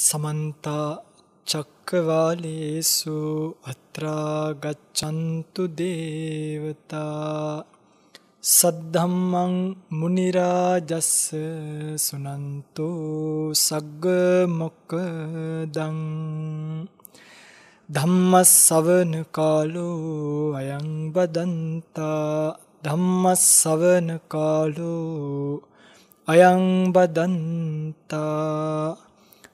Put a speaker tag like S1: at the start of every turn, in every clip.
S1: සමන්තා චක්කවාලේසු අත්‍රා ගච්ඡන්තු දේවතා සද්ධම්මං මුනි රාජස්ස සුනන්තෝ සග්ග මොක්කදං ධම්ම ශවන කාලෝ අයං බදන්තා ධම්ම ශවන කාලෝ අයං බදන්තා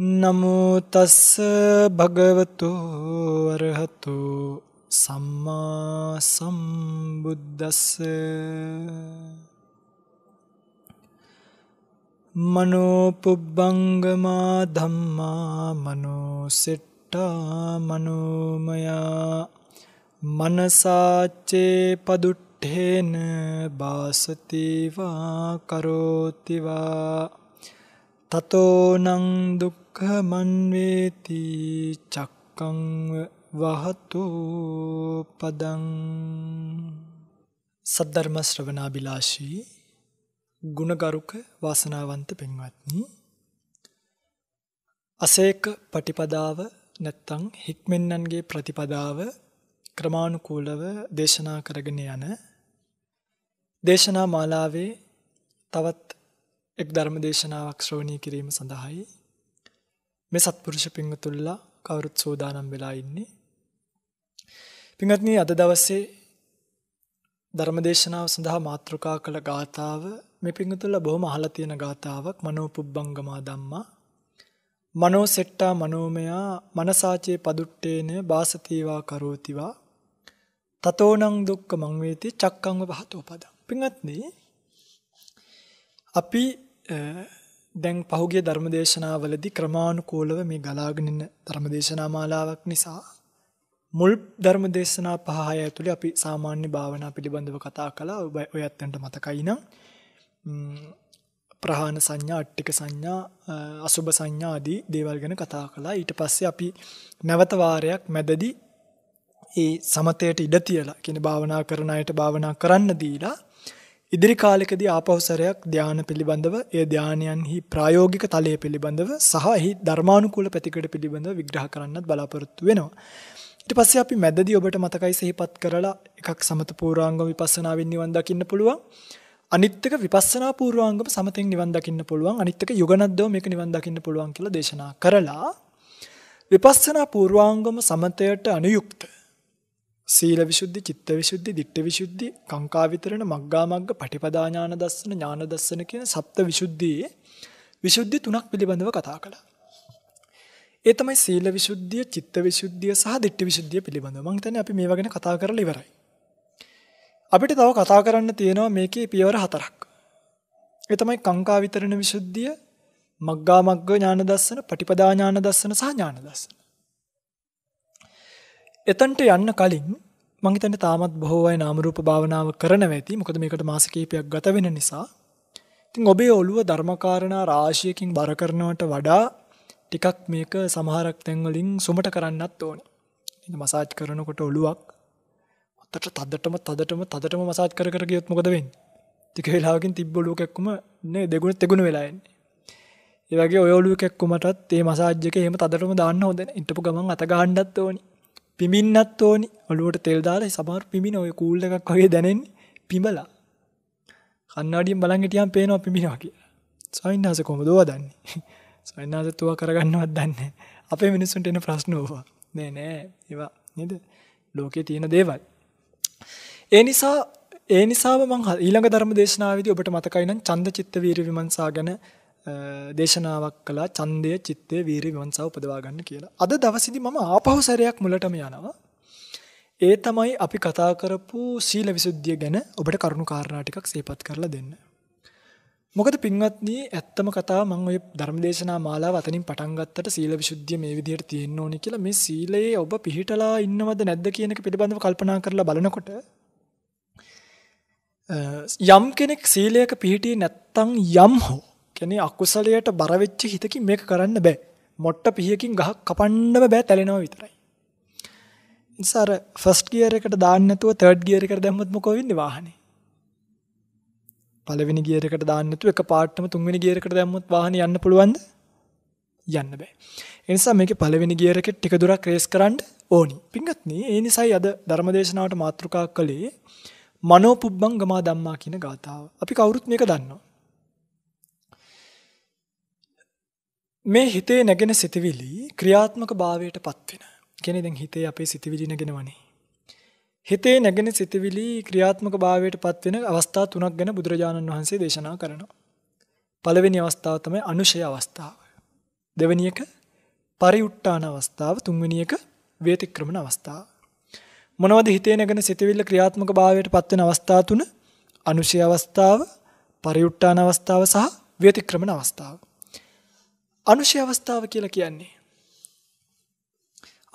S1: නමුතස්ස භගවතු වරහතු සම්මා සම්බුද්දස්ස මනෝපුබ්බංගමා ධම්මා මනෝසෙට්ටා මනෝමයා මනසාචේ පදුට්ඨේන බාසතිවා කරෝතිවා තතෝනං දුක්ඛ මන්වේති චක්කංව වහතු පදං සද්ධර්ම ශ්‍රවණාබිලාෂී ගුණගරුක වාසනාවන්ත පින්වත්නි අසේක පටිපදාව නැත්තං හික්මෙන්නන්ගේ ප්‍රතිපදාව ක්‍රමානුකූලව දේශනා කරගෙන යන දේශනා මාලාවේ තවත් එක් ධර්ම දේශනාවක් ශ්‍රෝණී කිරීම සඳහායි මේ සත්පුරුෂ පිංගතුල්ලා කවුරුත් සෝදානම් වෙලා ඉන්නේ. පින්වත්නි අද දවසේ ධර්මදේශනාව සඳහා මාතෘකා කළ ගාථාව මේ පිංගතුල්ලා බොහොම අහලා තියෙන ගාථාවක් මනෝපුබ්බංගමා ධම්මා මනෝ සෙට්ටා මනෝමයා මනසාචේ පදුට්ටේන බාසතීවා කරෝතිවා තතෝනං දුක්ඛ මං වේති චක්කං වහතෝ පදං පින්වත්නි අපි දැන් පහුගිය ධර්මදේශනාවලදී ක්‍රමානුකූලව මේ ගලාගෙන ඉන්න ධර්මදේශනා මාලාවක් නිසා මුල් ධර්මදේශනා පහ හය ඇතුලේ අපි සාමාන්‍ය භාවනා පිළිබඳව කතා කළා ඔය ඇත්තන්ට මතකයි නම් ප්‍රහාණ සංඥා අට්ටික සංඥා අසුබ සංඥා ආදී දේවල් ගැන කතා කළා. ඊට පස්සේ අපි නැවත වාරයක් මැදදී ඒ සමතයට ඉඩ තියලා කියන භාවනා කරන අයට භාවනා කරන්න දීලා ඉදිරි කාලෙකදී ආපවසරයක් ධානය පිළිබඳව ඒ ධානයන්හි ප්‍රායෝගික තලය පිළිබඳව සහ එහි ධර්මානුකූල පැතිකඩ පිළිබඳව විග්‍රහ කරන්නත් බලාපොරොත්තු වෙනවා. ඊට පස්සේ අපි මැදදී ඔබට මතකයි සිහිපත් කරලා එකක් සමත පූර්වාංගම විපස්සනාවෙන් නිවන් දකින්න පුළුවන්. අනිත් එක විපස්සනා පූර්වාංගම සමතෙන් නිවන් දකින්න පුළුවන්. අනිත් එක යොගනද්දව මේක නිවන් දකින්න පුළුවන් කියලා දේශනා කරලා විපස්සනා පූර්වාංගම සමතයට අනුයුක්තව සීල විසුද්ධි, චිත්ත විසුද්ධි, ditthi විසුද්ධි, කාංකා විතරණ, මග්ගා මග්ග, පටිපදා ඥාන දස්සන, ඥාන දස්සන කියන සප්ත විසුද්ධියේ විසුද්ධි තුනක් පිළිබඳව කතා කළා. ඒ තමයි සීල විසුද්ධිය, චිත්ත විසුද්ධිය සහ ditthi විසුද්ධිය පිළිබඳව. මම හිතන්නේ අපි මේවා ගැන කතා කරලා ඉවරයි. අපිට තව කතා කරන්න තියෙනවා මේකේ පියවර හතරක්. ඒ තමයි කාංකා විතරණ විසුද්ධිය, මග්ගා මග්ග ඥාන දස්සන, පටිපදා ඥාන දස්සන සහ ඥාන දස්සන. එතනට යන්න කලින් මං හිතන්නේ තාමත් බොහෝ අය නාම රූප භාවනාව කරනවා ඇති. මොකද මේකට මාස කිහිපයක් ගත වෙන නිසා. ඉතින් ඔබේ ඔළුව ධර්මකාරණා රාශියකින් බර කරනවට වඩා ටිකක් මේක සමහරක් තැන් වලින් සුමට කරන්නත් ඕනේ. ඉතින් මසාජ් කරනකොට ඔළුවක් අතට තදටම තදටම තදටම මසාජ් කර කර ගියොත් මොකද වෙන්නේ? ටික වෙලාවකින් තිබ්බ ඔළුවක එක්කම නේ දෙගුණ තෙගුණ වෙලා යන්නේ. ඒ වගේ ඔය ඔළුවක එක්කමටත් මේ මසාජ් එක එහෙම තදටම දාන්න හොඳ නැහැ. ඉන්ටපු ගමන් අත ගහන්නත් ඕනේ. පිමින්නත් ඕනි ඔලුවට තෙල් දාලා සමහර පිමින ඔය කූල් එකක් වගේ දැනෙන්නේ පිඹලා කන්නාඩියෙන් බලන් හිටියම් පේනවා පිඹිනවා කියලා සවින්හස කොහමද ඕවා දන්නේ සවින්හස තුවා කරගන්නවත් දන්නේ අපේ මිනිස්සුන්ට එන ප්‍රශ්න ඕවා නෑ නෑ ඒවා නේද ලෝකේ තියෙන දේවල් ඒ නිසා ඒ නිසාම මං ඊළඟ ධර්ම දේශනාවේදී ඔබට මතකයි නම් ඡන්ද චිත්ත වීර විමර්ශා ගැන දේශනාවක් කළා ඡන්දය චිත්තය වීරි විමංශාව උපදවා ගන්න කියලා. අද දවසේදී මම ආපහු සැරයක් මුලටම යනවා. ඒ තමයි අපි කතා කරපු සීල විසුද්ධිය ගැන ඔබට කරුණු කාරණා ටිකක් සේපත් කරලා දෙන්න. මොකද පින්වත්නි ඇත්තම කතාව මම ওই ධර්මදේශනා මාලාව අතනින් පටන් ගත්තට සීල විසුද්ධිය මේ විදිහට තියෙන්න ඕනි කියලා මේ සීලයේ ඔබ පිළිටලා ඉන්නවද නැද්ද කියන එක පිළිබඳව කල්පනා කරලා බලනකොට යම් කෙනෙක් සීලයක පිළිටි නැත්තම් යම් හෝ කියන්නේ අකුසලයට බර වෙච්ච හිතකින් මේක කරන්න බෑ. මොට්ට පිහකින් ගහක් කපන්නම බෑ තැලෙනවා විතරයි. නිසා අර ෆස්ට් ගියර් එකට දාන්න නැතුව තර්ඩ් ගියර් එකට දැම්මොත් මොකෝ වෙන්නේ වාහනේ? පළවෙනි ගියර් එකට දාන්න නැතුව එක පාටම තුන්වෙනි ගියර් එකට දැම්මොත් වාහනේ යන්න පුළුවන්ද? යන්න බෑ. ඒ නිසා මේකේ පළවෙනි ගියර් එකේ ටික දුරක් රේස් කරන්න ඕනි. පින්වත්නි, ඒ නිසායි අද ධර්මදේශනාවට මාතෘකා කළේ මනෝපුබ්බං ගමා ධම්මා කියන ගාථාව. අපි කවුරුත් මේක දන්නවා. මේ හිතේ නැගෙන සිතවිලි ක්‍රියාත්මක භාවයට පත්වෙන. කියන්නේ දැන් හිතේ අපේ සිතවිලි නැගෙනවනේ. හිතේ නැගෙන සිතවිලි ක්‍රියාත්මක භාවයට පත්වෙන අවස්ථා තුනක් ගැන බුදුරජාණන් වහන්සේ දේශනා කරනවා. පළවෙනි අවස්ථාව තමයි අනුශය අවස්ථාව. දෙවෙනි එක පරිඋට්ටාන අවස්ථාව, තුන්වෙනි එක වේතික්‍රමන අවස්ථාව. මොනවද හිතේ නැගෙන සිතවිල්ල ක්‍රියාත්මක භාවයට පත්වෙන අවස්ථා තුන? අනුශය අවස්ථාව, පරිඋට්ටාන අවස්ථාව සහ වේතික්‍රමන අවස්ථාව. අනුශය අවස්ථාව කියලා කියන්නේ.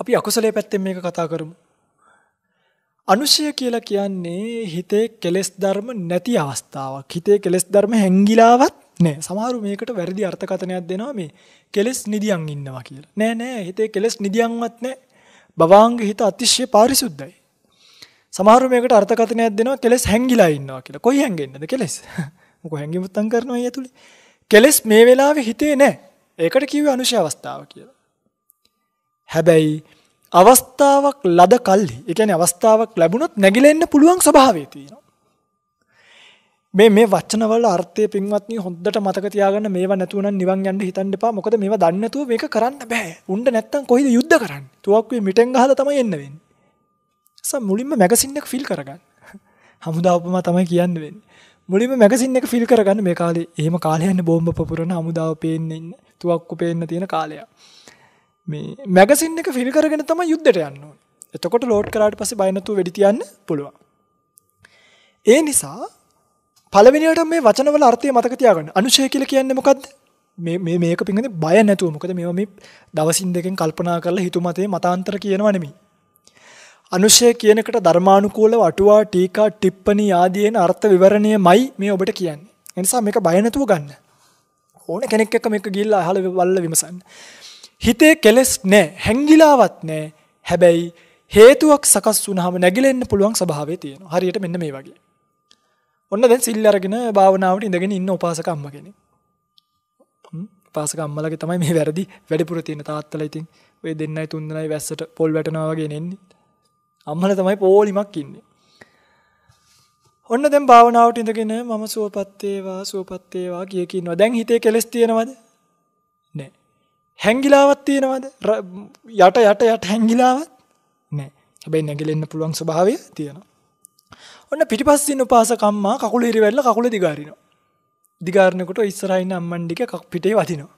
S1: අපි අකුසලයේ පැත්තෙන් මේක කතා කරමු. අනුශය කියලා කියන්නේ හිතේ කෙලෙස් ධර්ම නැති අවස්ථාවක්. හිතේ කෙලෙස් ධර්ම හැංගිලාවත් නෑ. සමහරු මේකට වැරදි අර්ථකථනයක් දෙනවා මේ කෙලෙස් නිදියන් ඉන්නවා කියලා. නෑ නෑ හිතේ කෙලෙස් නිදියන්වත් නෑ. බවාංග හිත අතිශය පාරිශුද්ධයි. සමහරු මේකට අර්ථකථනයක් දෙනවා කෙලෙස් හැංගිලා ඉන්නවා කියලා. කොයි හැංගෙන්නද කෙලෙස්? මොකෝ හැංගිමුත්තම් කරනවා අය ඇතුලේ. කෙලෙස් මේ වෙලාවේ හිතේ නෑ. ඒකට කිව්වේ අනුශය අවස්ථාව කියලා. හැබැයි අවස්ථාවක් ලද කල්හි ඒ කියන්නේ අවස්ථාවක් ලැබුණොත් නැගිලෙන්න පුළුවන් ස්වභාවය තියෙනවා. මේ මේ වචනවල අර්ථය පින්වත්නි හොඳට මතක තියාගන්න මේවා නැතුව නම් නිවන් යන්න හිතන්න එපා. මොකද මේවා දන්නේ නැතුව මේක කරන්න බෑ. උණ්ඩ නැත්තම් කොහේද යුද්ධ කරන්නේ? තුවක්කුවේ මිටෙන් ගහලා තමයි එන්න වෙන්නේ. සම මුලින්ම මැගසින් එක ෆිල් කරගන්න. හමුදා උපමා තමයි කියන්න වෙන්නේ. මුලින්ම මැගසින් එක ෆිල් කරගන්න මේ කාලේ එහෙම කාලේ යන බෝම්බ පුපුරන හමුදාව පේන්න ඉන්න. තුවක්කු පේන්න තියෙන කාලය මේ මැගසින් එක ෆිල් කරගෙන තම යුද්ධට යන්න එතකොට ලෝඩ් කරාට පස බයිනතු වැඩිතියන්න පුළුවන් ඒ නිසා පලවිනිට මේ වචනවල අර්ථය මතකතියාගන්න අනුශය කියල කියන්න මොකක්ද මේ මේක පිහඳ බය නැතුව මොකද මෙම දවසින් දෙකෙන් කල්පනා කරලා හිතුමතේ මතාන්තර කියනවනමි. අනුෂය කියනකට ධර්මානුකූල වටවා ටීකා ටිප්පනි ආදියෙන් අර්ථ විවරණය මයි මේ ඔබට කියන්න. එනිසා මේක බයනැතුව ගන්න. ඕන කෙනෙක් එක්ක මේක ගිහිල්ලා අහල වල්ල විමසන්න. හිතේ කෙලෙස් නැහැ, හැංගිලාවක් නැහැ. හැබැයි හේතුවක් සකස් වුනහම නැగిලෙන්න පුළුවන් ස්වභාවය තියෙනවා. හරියට මෙන්න මේ වගේ. ඔන්න දැන් සිල් අරගෙන භාවනාවට ඉඳගෙන ඉන්න උපාසක අම්ම කෙනෙක්. උපාසක අම්මලගේ තමයි මේ වැරදි වැඩිපුර තියෙන තාත්තලා ඉතින් ඔය දෙන්නයි තුන්දෙනයි වැස්සට පොල් වැටෙනවා වගේ නෙන්නේ. අම්මලා තමයි පොලිමක් ඉන්නේ. ඔන්න දැන් භාවනාවට ඉඳගෙන මම සුවපත් වේවා සුවපත් වේවා කිය කියනවා. දැන් හිතේ කෙලස් තියෙනවද? නැහැ. හැංගිලාවක් තියෙනවද? යට යට යට හැංගිලාවක් නැහැ. හැබැයි නැගිලෙන්න පුළුවන් ස්වභාවය තියෙනවා. ඔන්න පිටිපස්සින් උපාසකම්මා කකුල ඉරිවැල්ල කකුල දිගාරිනවා. දිගාරනකොට ඉස්සරහින් අම්මන් ඩික පිටේ වදිනවා.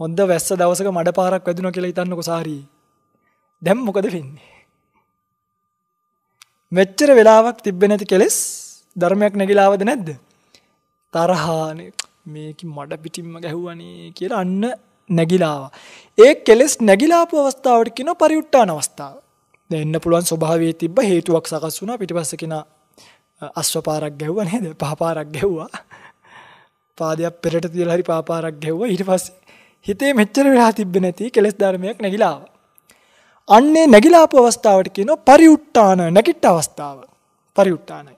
S1: හොඳ වැස්ස දවසක මඩ පාරක් වැදුනා කියලා හිතන්නකෝ සාරී. දැන් මොකද වෙන්නේ? මෙච්චර වෙලාවක් තිබ්බේ නැති කෙලස් ධර්මයක් නැගිලාවද නැද්ද තරහාන මේක මට පිටිම්ම ගැහුවනේ කියලා අන්න නැගිලාවා ඒ කෙලෙස් නැගිලාපු අවස්ථාවට කියන පරිුට්ටා අවස්ථාව දෙන්න පුළුවන් ස්වභාවේ තිබ හේතුවක් සකස් වුණා පිටිපස්ස කෙන අස්වපාරක් ගැව්ව නේද පහපාරක් ගැව්වා පාදයක් පෙරට තියලා හරි පාපාරක් ගැව්වා ඊට පස්සේ හිතේ මෙච්චර වෙලා තිබ්බේ නැති කෙලෙස් ධර්මයක් නැగిලාවා අන්නේ නැగిලාපු අවස්ථාවට කියනවා පරිඋට්ටාන නැගිට අවස්ථාව පරිඋට්ටානයි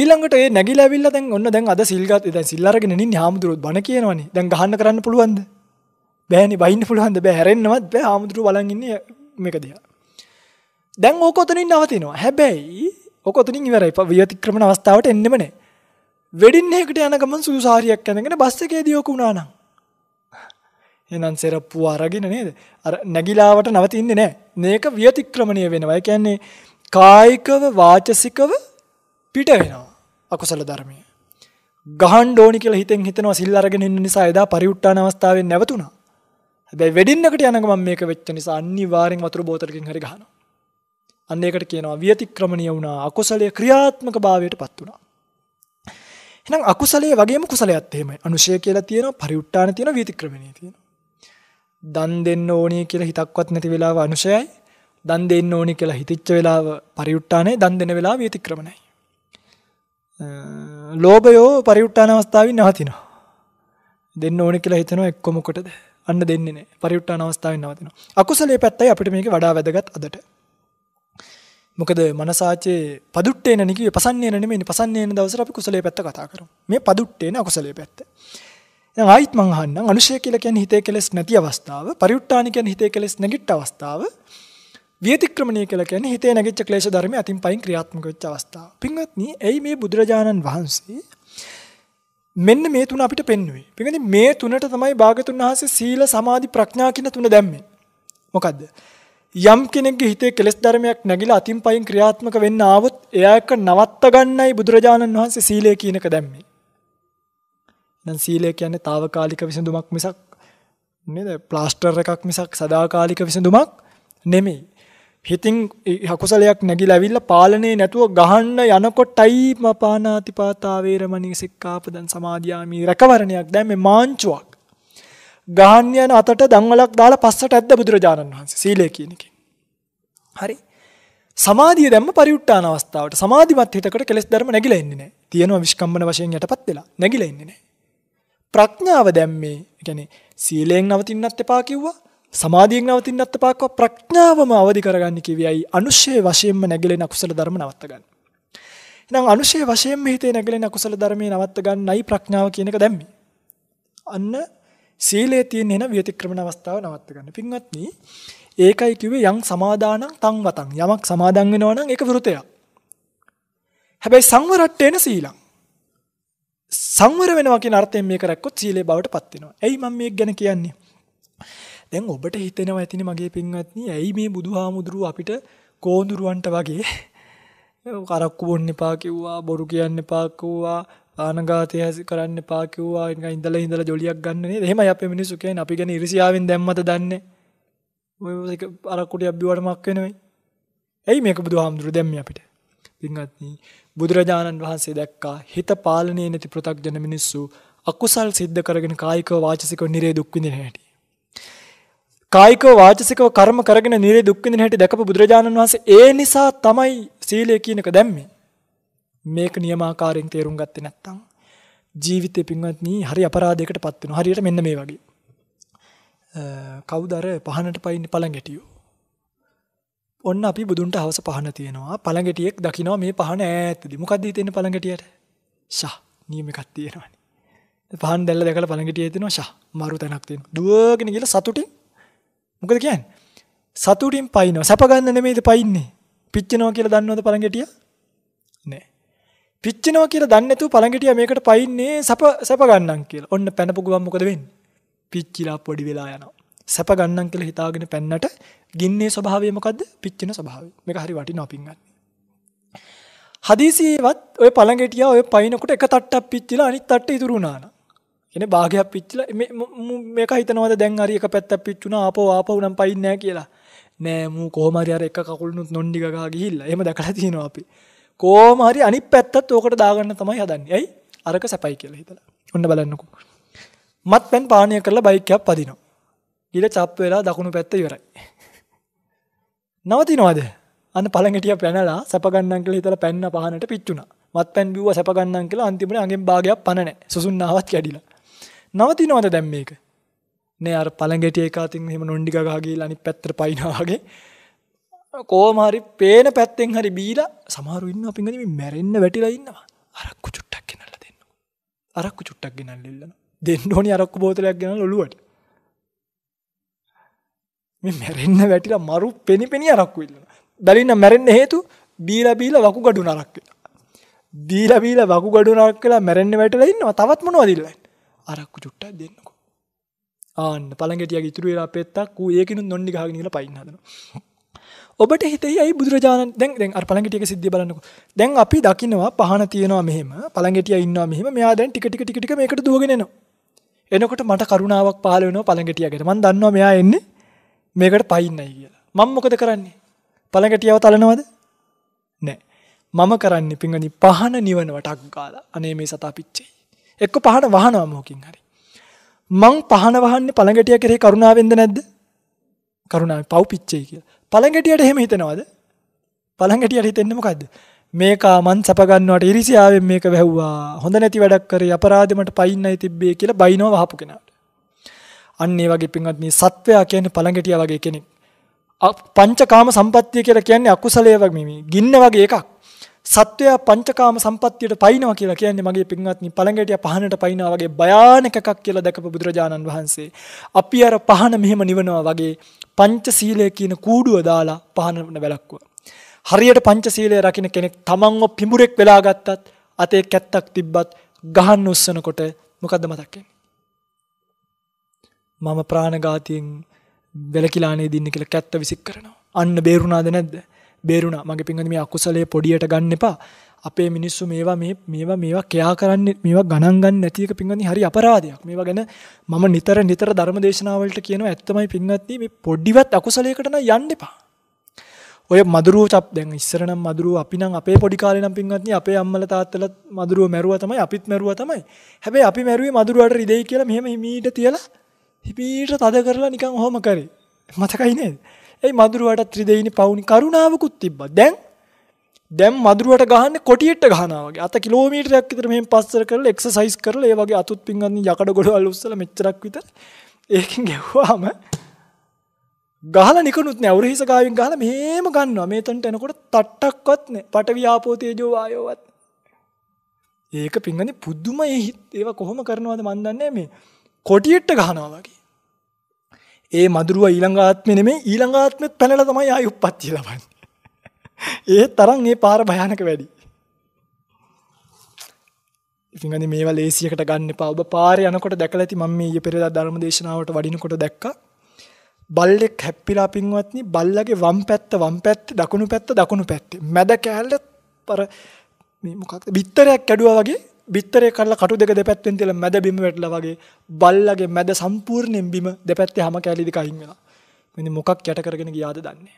S1: ඊළඟට ඒ නැගිලවිල්ල දැන් ඔන්න දැන් අද සිල්ගත් දැන් සිල් අරගෙන නින් හාමුදුරුවෝ බණ කියනවනේ. දැන් ගහන්න කරන්න පුළුවන්ද? බෑනේ වයින්න පුළුවන්ද? බෑ හැරෙන්නවත් බෑ හාමුදුරුවෝ බලන් ඉන්නේ මේක දිහා. දැන් ඕක ඔතනින් නවතිනවා. හැබැයි ඕක ඔතනින් ඉවරයි. විතික්‍රමන අවස්ථාවට එන්නෙම නෑ. වෙඩින් එකකට යන ගමන් සුදු සාරියක් ඇඳගෙන බස් එකේදී ඕක වුණා නම්. එහෙනම් සෙරප්පුව අරගෙන නේද? අර නැగిලාවට නවතින්නේ නෑ. මේක විතික්‍රමණය වෙනවා. ඒ කියන්නේ කායිකව වාචසිකව පිට වෙනවා. අකුසල ධර්මය. ගහන් ඩෝනි කියලා හිතෙන් හිතනවා සිල් අරගෙන ඉන්න නිසා එදා පරිඋට්ටාන අවස්ථාවෙන් නැවතුණා. හැබැයි වෙඩින්නකට යන ගමන් මේක වෙච්ච නිසා අනිවාර්යෙන් වතුර බෝතලකින් හරි ගහනවා. අන්න ඒකට කියනවා විතික්‍රමණීය වුණා අකුසලයේ ක්‍රියාත්මක භාවයටපත් වුණා. එහෙනම් අකුසලයේ වගේම කුසලයත් එහෙමයි. අනුශය කියලා තියෙනවා පරිඋට්ටාන තියෙනවා විතික්‍රමණීය තියෙනවා. දන් දෙන්න ඕනේ කියලා හිතක්වත් නැති වෙලාව අනුශයයි. දන් දෙන්න ඕනේ කියලා හිතච්ච වෙලාව පරිඋට්ටානේ දන් දෙන වෙලාව විතික්‍රමණයි. ලෝභයෝ පරිඋට්ටාන අවස්ථාවෙන් නවතිනවා. දෙන්න ඕනේ කියලා හිතනවා එක්ක මොකටද? අන්න දෙන්නේ නැහැ. පරිඋට්ටාන අවස්ථාවෙන් නවතිනවා. අකුසලයේ පැත්තයි අපිට මේක වඩා වැදගත් අදට. මොකද මනසාචේ පදුට්ටේන නිකිය පසන්නේන නෙමෙයි පසන්නේන දවසට අපි කුසලයේ පැත්ත කතා කරමු. මේ පදුට්ටේන අකුසලයේ පැත්ත. දැන් ආයිත් මං අහන්නම් අනුශය කියලා කියන්නේ හිතේ කෙලෙස් නැති අවස්ථාව, පරිඋට්ටාන කියන්නේ හිතේ කෙලෙස් නැගිට්ට අවස්ථාව. ව්‍යතික්‍රමණය කියලා කියන්නේ හිතේ නැගිච්ච ක්ලේශ ධර්ම අතින් පයින් ක්‍රියාත්මක වෙච්ච අවස්ථාව. පින්වත්නි, එයි මේ බුදුරජාණන් වහන්සේ මෙන්න මේ තුන අපිට පෙන්වුවේ. පින්වත්නි, මේ තුනට තමයි භාගතුන් වහන්සේ සීල සමාධි ප්‍රඥා කියන තුන දැම්මේ. මොකද්ද? යම් කෙනෙක්ගේ හිතේ කෙලෙස් ධර්මයක් නැగిලා අතින් පයින් ක්‍රියාත්මක වෙන්න ආවොත් එයා එක්ක නවත්ත ගන්නයි බුදුරජාණන් වහන්සේ සීලය කියනක දැම්මේ. දැන් සීලය කියන්නේ తాවකාලික විසඳුමක් මිසක් නේද ප්ලාස්ටර් එකක් මිසක් සදාකාලික විසඳුමක් නෙමෙයි. හිතින් හකුසලයක් නැගිලා ඇවිල්ලා පාලනේ නැතුව ගහන්න යනකොටයි මපානාතිපාතා වේරමණී සික්ඛාපදං සමාදියාමි රැකවරණයක් දැන් මේ මාංචුවක් ගහන්න යන අතට දන්වලක් දාලා පස්සට ඇද්ද බුදුරජාණන් වහන්සේ සීලය කියන එකෙන් හරි සමාධිය දැම්ම පරිඋත්තාන අවස්ථාවට සමාධිමත් හිතකට කෙලස් ධර්ම නැగిලා ඉන්නේ නැහැ තියෙනවා විස්කම්බන වශයෙන් යටපත් වෙලා නැగిලා ඉන්නේ නැහැ ප්‍රඥාව දැම්මේ يعني සීලයෙන් නවතින්නත් එපා කිව්වා සමාධියෙන් නවතින්නත් පාක්ව ප්‍රඥාවම අවදි කරගන්න කිවියයි අනුශේ වශයෙන්ම නැගලෙන අකුසල ධර්ම නවත්ත ගන්න. එහෙනම් අනුශේ වශයෙන්ම හිතේ නැගලෙන අකුසල ධර්මයේ නවත්ත ගන්නයි ප්‍රඥාව කියන එක දැම්මේ. අන්න සීලේ තියෙන එන විතික්‍රමන අවස්ථාව නවත්ත ගන්න. පින්වත්නි, ඒකයි කිව්වේ යම් සමාදානං තං වතං. යමක් සමාදන් වෙනවා නම් ඒක වෘතයක්. හැබැයි සංවරට්ඨේන සීලං. සංවර වෙනවා කියන අර්ථයෙන් මේක රැක්කොත් සීලේ බවට පත් වෙනවා. එයි මම මේක ගැන කියන්නේ. දැන් ඔබට හිතෙනවා ඇතිනේ මගේ පින්වත්නි ඇයි මේ බුදුහාමුදුරුව අපිට කෝඳුරුවන්ට වගේ කරක්කු බොන්න එපා කිව්වා බොරු කියන්න එපා කිව්වා ආනගාතය කරන්න එපා කිව්වා නිකන් ඉඳලා ඉඳලා ජොලියක් ගන්න නේද එහෙමයි අපේ මිනිස්සු කියන්නේ අපි ගැන ඉරිසියාවෙන් දැම්මත දන්නේ ඔය අරක්කුටියක් බිවට මක් වෙනවයි ඇයි මේක බුදුහාමුදුරු දැම්මේ අපිට පින්වත්නි බුදුරජාණන් වහන්සේ දැක්කා හිත පාලනයේ නැති පෘථග්ජන මිනිස්සු අකුසල් සිද්ධ කරගෙන කායිකව වාචසිකව නිරේ දුක් විඳින හැටි කායිකව වාචසිකව කර්ම කරගෙන නිරේ දුක් විඳින හැටි දැකපු බුදුරජාණන් වහන්සේ ඒ නිසා තමයි සීලය කියන එක දැම්මේ. මේක නියමාකාරයෙන් තේරුම් ගත්තේ නැත්නම් ජීවිතේ පින්වත්නි හරි අපරාධයකටපත් වෙනවා. හරියට මෙන්න මේ වගේ. කවුද අර පහනට පයින් පළඟැටියෝ. ඔන්න අපි බුදුන්ට හවස පහන තියෙනවා. පළඟැටියෙක් දකිනවා මේ පහන ඈතදී. මොකද්ද හිතෙන්නේ පළඟැටියට? ෂා නියම එකක් තියෙනවානේ. පහන් දැල්ල දැකලා පළඟැටියේ තියෙනවා ෂා මරු තැනක් තියෙනවා. දුවගෙන ගිහලා සතුටින් මොකද කියන්නේ? සතුටින් පයින්නවා. සැප ගන්න නෙමෙයිද පයින්නේ. පිච්චෙනවා කියලා දන්නවද පළඟටිය? නෑ. පිච්චෙනවා කියලා දන්නේ නැතුව පළඟටිය මේකට පයින්නේ සැප සැප ගන්නම් කියලා. ඔන්න පැනපු ගමන් මොකද වෙන්නේ? පිච්චිලා පොඩි වෙලා යනවා. සැප ගන්නම් කියලා හිතාගෙන පැන්නට ගින්නේ ස්වභාවය මොකද්ද? පිච්චෙන ස්වභාවය. මේක හරි වටිනවා පින්වත්. හදිසියෙවත් ওই පළඟටිය ওই පයින්නකොට එක තට්ටක් පිච්චිලා අනිත් තට්ට ඉතුරු වුණා නා. එනේ භාගයක් පිච්චිලා මේක හිතනවාද දැන් හරි එක පැත්තක් පිච්චුණා ආපහු ආපහු නම් පයින්නේ නැහැ කියලා. නෑ මූ කොහොම හරි අර එක කකුලනුත් නොණ්ඩි ගගා ගිහිල්ලා එහෙම දැකලා තියෙනවා අපි. කොහොම හරි අනිත් පැත්තත් ඕකට දාගන්න තමයි හදන්නේ. ඇයි? අරක සැපයි කියලා හිතලා. ඔන්න බලන්නකෝ. මත්පැන් පානය කරලා බයික් එකක් පදිනවා. ඊට චප් වෙලා දකුණු පැත්ත ඉවරයි. නවතිනවද? අන්න පළඟටිය පැනලා සැප ගන්නම් කියලා හිතලා පැන්න පහනට පිච්චුණා. මත්පැන් බිව්වා සැප ගන්නම් කියලා අන්තිමට අඟෙන් භාගයක් පණ නැහැ. සුසුන්නාවත් කැඩිලා. නවතිනවද දැම් මේක නෑ අර පළගෙටිය එකතින් හෙම නොන්ඩි ගහගේ ලනි පැත්තර පයිනාගේ කෝමහරි පේන පැත්තෙන් හරි බීල සමහරු ඉන්න අපිගනීම මැරෙන්න්න වැටිලා ඉන්නවා අරක්කු චුට්ටක් ගෙනල්ල දෙන්න අරක්කු චුට්ටක් ගෙනල්ලෙල්ලන දෙන්න ඕනි අරක්කු බෝතලයක් ගෙන ලොලුවට මැරෙන්න්න වැටිලා මරු පෙනි පෙනි අරක්කු ඉල්ලන බැලින්න මැරෙන්න්න හේතු බීල බීල වකු ගඩු නරක් කියලා දීල බීල වකු ගඩු නරක් කලා මැරෙන්න්න වැටලා ඉන්නවා තවත් මොනවදිල්ලන්න අරක්කු චුට්ටක් දෙන්නකු. ආන්න පළගෙටිය ඉතුරු වෙලා පෙත්තක් වූ ඒකනු නොන්නි ගහගෙන කියලා පයින් හදනවා. ඔබට හිතයි බුදුරජාණන් දැන් දැන් අර පළඟටියක සිද්ධිය බලන්නකෝ. දැන් අපි දකිනවා පහන තියෙනවා මෙහෙම, පළඟටිය ඉන්නවා මෙහෙම. මෙයා දැන් ටික ටික ටික ටික මේකට දුවගෙන එනවා. එනකොට මට කරුණාවක් පහළ වෙනවා පළඟටියකට. මම දන්නවා මෙයා එන්නේ මේකට පයින්නයි කියලා. මම මොකද කරන්නේ? පළඟටියව තලනවද? නෑ. මම කරන්නේ පිංගනි පහන නිවනවට අක්කාලා. අනේ මේ සතා පිච්චේ. එක්ක පහන වහනවා මොකකින් හරි. මං පහන වහන්නේ පළඟටිය කෙරේ කරුණාවෙන්ද නැද්ද? කරුණාව පව් පිච්චෙයි කියලා. පළඟටියට එහෙම හිතනවද? පළඟටියට හිතෙන්නේ මොකද්ද? මේකා මං සැප ගන්නවට ඉරිසියාවෙන් මේක වැහුවා. හොඳ නැති වැඩක් කරේ අපරාධෙමට පයින්නයි තිබ්බේ කියලා බයිනෝ වහපු කෙනාට. අන්න ඒ වගේ පින්වත් මේ සත්වයා කියන්නේ පළඟටිය වගේ කෙනෙක්. පංචකාම සම්පත්තිය කියලා කියන්නේ අකුසලයේ වගේ මේ ගින්න වගේ එකක්. සත්වයා පංචකාම සම්පත්තියට පයින්නවා කියලා කියන්නේ මගේ පින්වත්නි පළඟටිය පහනට පයින්නවා වගේ භයානක එකක් කියලා දැකපු බුදුරජාණන් වහන්සේ. අපි අර පහන මෙහෙම නිවනවා වගේ පංචශීලය කියන කූඩුව දාලා පහනට වැළක්වුවා. හරියට පංචශීලය රකින්න කෙනෙක් තමන්ව පිඹුරෙක් වෙලා ගත්තත් අතේ කැත්තක් තිබ්බත් ගහන්න උස්සනකොට මොකද්ද මතක් මම ප්‍රාණඝාතයෙන් වැලකිලානේ දින්න කියලා කැත්ත විසික් කරනවා. අන්න බේරුණාද නැද්ද? බේරුණා මගේ පින්වතුනි මේ අකුසලයේ පොඩියට ගන්න එපා අපේ මිනිස්සු මේවා මේ මේවා මේවා කෑ කරන්නේ මේවා ගණන් ගන්න නැති එක පින්වත්නි හරි අපරාධයක්. මේවා ගැන මම නිතර නිතර ධර්ම දේශනාවලට කියනවා ඇත්තමයි පින්වත්නි මේ පොඩිවත් අකුසලයකට නම් යන්න එපා. ඔය මදුරුව චප් දැන් ඉස්සර නම් මදුරුව අපි නම් අපේ පොඩි කාලේ නම් පින්වත්නි අපේ අම්මලා තාත්තලා මදුරුව මැරුවා තමයි අපිත් මැරුවා තමයි. හැබැයි අපි මැරුවේ මදුරුවට රිදෙයි කියලා මෙහෙම හිමීට තියලා හිමීට තද කරලා නිකන් ඔහොම කරේ. මතකයි නේද? එයි මදුරුවට ත්‍රිදෙයිනි පවුනි කරුණාවකුත් තිබ්බා. දැන් දැන් මදුරුවට ගහන්නේ කොටියට ගහනවා වගේ. අත කිලෝමීටරයක් විතර මෙහෙන් පස්සර කරලා එක්සර්සයිස් කරලා ඒ වගේ අතුත් පිංගන්නේ යකඩ ගොඩවල් උස්සලා මෙච්චරක් විතර ඒකෙන් ගැහුවාම ගහලා නිකුත් නෑ අවරහිස ගාවින් ගහලා මෙහෙම ගන්නවා. මේතනට එනකොට තට්ටක්වත් නෑ. පටවි ආපෝ තේජෝ වායෝවත්. ඒක පිංගන්නේ පුදුම ඒ ඒව කොහොම කරනවද මන් දන්නේ මේ කොටියට ගහනවා වගේ. ඒ මදුරුව ඊළඟ ආත්මෙ නෙමෙයි ඊළඟ ආත්මෙත් පැනලා තමයි ආයි උප්පත්තිය ලබන්නේ. ඒ තරම් මේ පාර භයානක වැඩි. ඉතින් අනේ මේවා ලේසියකට ගන්න එපා. ඔබ පාරේ යනකොට දැකලා ඇති මම මේ ඊයේ පෙරේදා ධර්ම දේශනාවට වඩිනකොට දැක්කා. බල්ලෙක් හැප්පිලා පින්වත්නි බල්ලගේ වම් පැත්ත වම් පැත්ත දකුණු පැත්ත දකුණු පැත්තේ මැද කෑල්ල පර මේ මොකක්ද බිත්තරයක් කැඩුවා වගේ බිත්තරේ කරලා කටු දෙක දෙපැත්තෙන් තියලා මැද බිම වැටලා වගේ බල්ලගේ මැද සම්පූර්ණයෙන් බිම දෙපැත්තේ හැම කැලීදි කයින් වෙලා. මෙන්න මොකක් යට කරගෙන ගියාද දන්නේ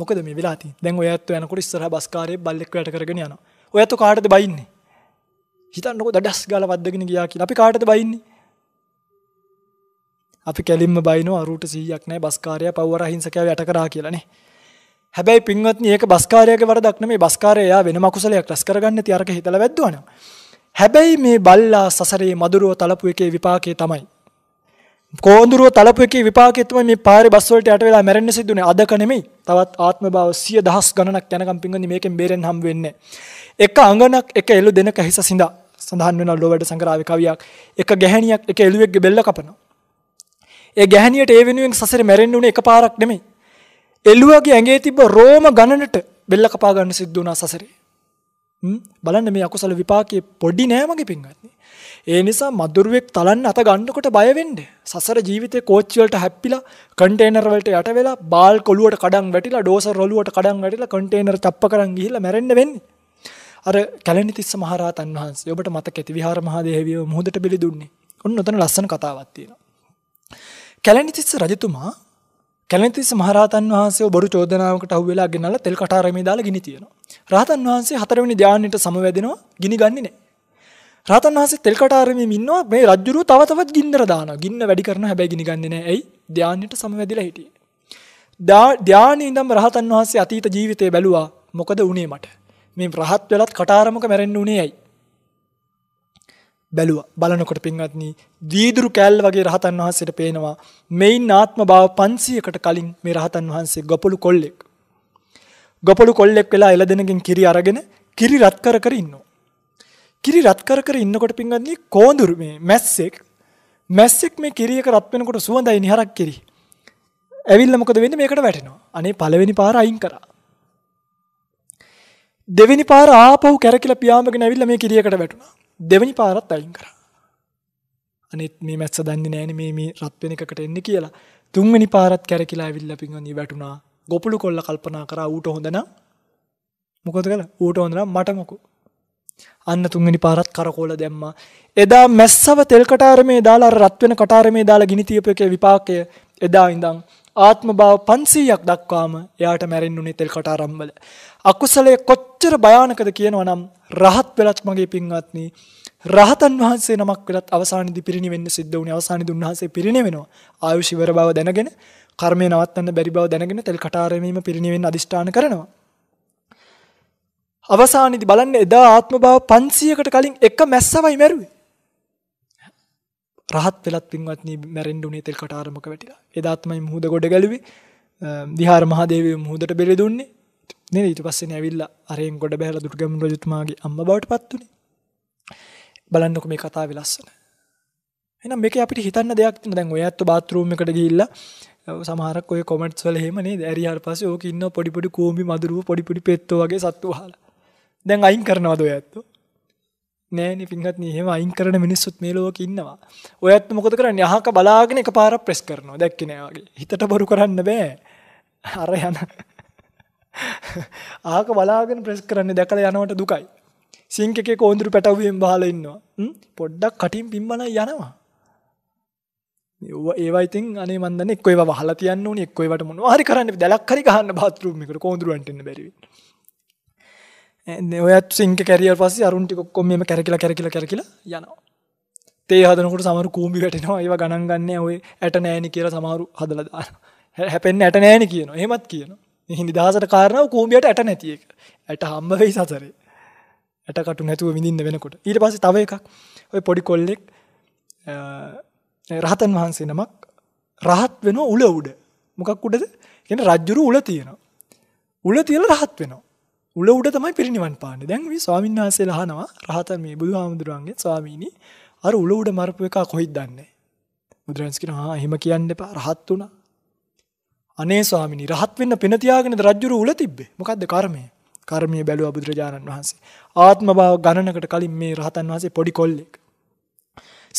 S1: මොකද මේ වෙලාති දැන් ඔයත් යනකොට ඉස්සරහ බස්කාරයේ බල්ලෙක් වැට කරගෙන යනවා. ඔයත් කාටද බයින්නේ? හිතන්නකො දඩස් ගාලා වද්දගෙන ගියා කියලා. අපි කාටද බයින්නේ? අපි කැලින්ම බයිනෝ අරූට 100ක් නැහැ බස්කාරයා පව්වර හිංසකයා යට කරා කියලානේ. හැබැයි පින්වත්නි ඒක බස්කාරයාගේ වරදක් නෙමෙයි බස්කාරයා එයා වෙනම කුසලයක් රැස් කරගන්න තිය අරක හිතලා වැද්දුවනම්. හැබැයි මේ බල්ලා සසරේ මදුරුව තලපු එකේ විපාකේ තමයි. කෝඳුරුව තලපු එකේ විපාකේ තමයි මේ පාරේ බස් වලට යට වෙලා මැරෙන්න සිද්ධුනේ. අදක නෙමෙයි. තවත් ආත්ම භාව 10000 ගණනක් යනකම් පින්වත්නි මේකෙන් බේරෙන්න හම් වෙන්නේ. එක අඟනක් එක එළු දෙනක හිස සිඳා සඳහන් වෙන ලෝවැඩ සංග්‍රහාවේ කවියක්. එක ගැහණියක් එක එළුවෙක්ගේ බෙල්ල කපනවා. ඒ ගැහණියට ඒ වෙනුවෙන් සසරේ මැරෙන්න උනේ එකපාරක් නෙමෙයි. එළුවගේ ඇගේ තිබ රෝම ගණනට බෙල්ල කපා ගන්න සිද්ධ වුණා සසරේ. බලන්න මේ අකුසල විපාකයේ පොඩි නෑ මගේ පින්වත්නි. ඒ නිසා මදුරුවෙක් තලන්න අත ගන්නකොට බය වෙන්න. සසර ජීවිතේ කෝච්චි වලට හැප්පිලා කන්ටේනර් වලට යට වෙලා බාල් කොළුවට කඩන් වැටිලා ඩෝසර් රොළුවට කඩන් වැටිලා කන්ටේනර් තප්ප කරන් ගිහිල්ලා මැරෙන්න වෙන්නේ. අර කැලණිතිස්ස මහරහතන් වහන්සේ ඔබට මතක ඇති විහාර මහදේවියව මොහොතට බෙලි දුන්නේ. ඔන්න ඔතන ලස්සන කතාවක් තියෙනවා. කැලණිතිස්ස රජතුමා කැලණිතිස්ස මහරහතන් වහන්සේ බොරු චෝදනාවකට අහු වෙලා ගෙනල්ලා තෙල් කටාරමේ දාලා ගිනි තියනවා. රහතන් වහන්සේ හතරවෙනි ධානයට සමවැදෙනවා ගිනි ගන්නේ නැහැ. රහතන් වහන්සේ තෙල් කටාරමේ ඉන්නවා මේ රජ්ජුරුව තව තවත් ගින්දර දානවා. ගින්න වැඩි කරනවා හැබැයි ගිනි ගන්නේ නැහැ. ඇයි? ධානයට සමවැදිලා හිටියේ. ධානයේ ඉඳන් රහතන් වහන්සේ අතීත ජීවිතේ බැලුවා. මොකද වුනේ මට? මේ රහත් වෙලත් කටාරමක මැරෙන්න උනේ ඇයි? බැලුවා. බලනකොට පින්වත්නි දීදුරු කෑල්ල වගේ රහතන් වහන්සේට පේනවා මෙයින් ආත්ම භාව 500කට කලින් මේ රහතන් වහන්සේ ගොපළු කොල්ලෙක්. ගොපළු කොල්ලෙක් වෙලා එළදෙනකින් කිරි අරගෙන කිරි රත් කර කර ඉන්නවා. කිරි රත් කර කර ඉන්නකොට පින්වත්නි කොඳුරු මේ මැස්සෙක් මැස්සෙක් මේ කිරි එක රත් වෙනකොට සුවඳයි නිහරක් කිරි. ඇවිල්ලා මොකද වෙන්නේ මේකට වැටෙනවා. අනේ පළවෙනි පාර අයින් කරා. දෙවෙනි පාර ආපහු කැරකිලා පියාඹගෙන ඇවිල්ලා මේ කිරියකට වැටුණා. දෙවැනි පාරත් අයින් කර අනෙත් මේ මැත්ස දන්න නෑන මේ මේ රත්වෙන එකකට එන්න කියලා තුන්වැනි පාරත් කැරකිලා විල්ල පිගඳී වැටුණා ගොපුළු කොල්ල කල්පනා කර ඌට හොඳන මොකොද කළ ඌට හොඳන මටමොකු අන්න තුන්ගනි පාරත් කරකෝල දැම්ම එදා මැස්සව තෙල් කටාරමේ දාලා රත්වෙන කටාරමේ දාලා ගිනිතියප එක විපාකය එදා ඉඳං ආත්ම භාව 500ක් දක්වාම එයාට මැරෙන්න උනේ තෙල් කටාරම් වල. අකුසලයේ කොච්චර භයානකද කියනවා නම් රහත් වෙලත් මගේ පින්වත්නි රහතන් වහන්සේ නමක් වෙලත් අවසානයේදී පිරිණිවෙන්න සිද්ධ වුණේ අවසානයේදී උන්වහන්සේ පිරිණිවෙනවා. ආයුෂ ඉවර බව දැනගෙන කර්මය නවත්තන්න බැරි බව දැනගෙන තෙල් කටාරමීම පිරිණිවෙන්න අදිෂ්ඨාන කරනවා. අවසානයේදී බලන්න එදා ආත්ම භාව 500කට කලින් එක මැස්සවයි මැරුවේ. රහත් වෙලත් පින්වත්නි මැරෙන්න උනේ තෙල් කටාරමක වැටිලා. එදා තමයි මුහුද ගොඩ ගැලුවේ. විහාර මහදේවිය මුහුදට බෙලි දුන්නේ. නේද? ඊට පස්සේ නෑවිල්ලා අරෙන් ගොඩ බැහැලා දුටුගැමුණු රජතුමාගේ අම්මා බවට පත් උනේ. බලන්නකො මේ කතාවේ ලස්සන. එහෙනම් මේකේ අපිට හිතන්න දෙයක් තියෙනවා. දැන් ඔය ඇත්ත බාත් รู ම් එකට ගිහිල්ලා සමහරක් ඔය කොමෙන්ට්ස් වල එහෙම නේද? ඇරියාර පස්සේ ඕක ඉන්න පොඩි පොඩි කූඹි මදුරුව පොඩි පොඩි පෙත්තෝ වගේ සත්තු වහලා. දැන් අයින් කරනවද ඔය ඇත්තෝ? නෑනේ පින්වත්නි එහෙම අයින් කරන මිනිස්සුත් මේ ලෝකෙ ඉන්නවා. ඔයත් මොකද කරන්නේ? අහක බලාගෙන එකපාරක් ප්‍රෙස් කරනවා. දැක්කේ නෑ වගේ. හිතට බොරු කරන්න බෑ. අර යන අහක බලාගෙන ප්‍රෙස් කරන්නේ දැකලා යනවට දුකයි. සිංක් එකේ කෝඳුරු පැටවුවෙන් බහලා ඉන්නවා. පොඩ්ඩක් කටින් පිම්මලා යනවා. ඒවා ඉතින් අනේ මන් දන්නේ එක්ක ඒවා වහලා තියන්න ඕනේ එක්ක ඒවට මොනවා හරි කරන්න දැලක් හරි ගහන්න බාත් รู ම් එකට කෝඳුරුවන්ට එන්න බැරි වෙන්නේ. ඔයත් සිංක කැරියල් පස්ස අරුන්ටි කොක්කොම මෙම කැරකිලා කැරකිල කැරකිල යනවා තේ හදනකට සමරු කූමි වැටෙනවා ඒව ගණන් ගන්න ඔය ඇට නෑනි කියලා සමහරු හදලදා හැපෙන් ඇට නෑන කියන හෙමත් කියන හිනි දහසට කාරණාව කූමියට ඇට නැති එක ඇට හම්බවෙයි සසරේ ඇටකටු නැතුව විඳින්න වෙනකොට ඊට පස්ස තව එකක් ඔය පොඩි කොල්ලෙක් රහතන් වහන්සේ නමක් රහත් වෙන උල උඩ මොකක් උඩද කියෙන රජ්ජුරු උල තියෙනවා උල තියල රහත් වෙනවා උල උඩ තමයි පිරිනිවන් පාන්න දැන් මේ ස්වාමීන් වහන්සේ ලහනවා රහතන් මේ බුදු හාමුදුරුවන්ගේ ස්වාමීනි අර උල උඩ මරපු එක කොහෙද දන්නේ බුදුරජාණන් කියන හා එහෙම කියන්න එපා රහත් උනා අනේ ස්වාමීනි රහත් වෙන්න පෙන තියාගෙනද රජ්ජුරු උල තිබ්බේ මොකද්ද කර්මය කර්මයේ බැලුවා බුදුරජාණන් වහන්සේ ආත්ම භාව ගණනකට කලින් මේ රහතන් වහන්සේ පොඩි කොල්ලෙක්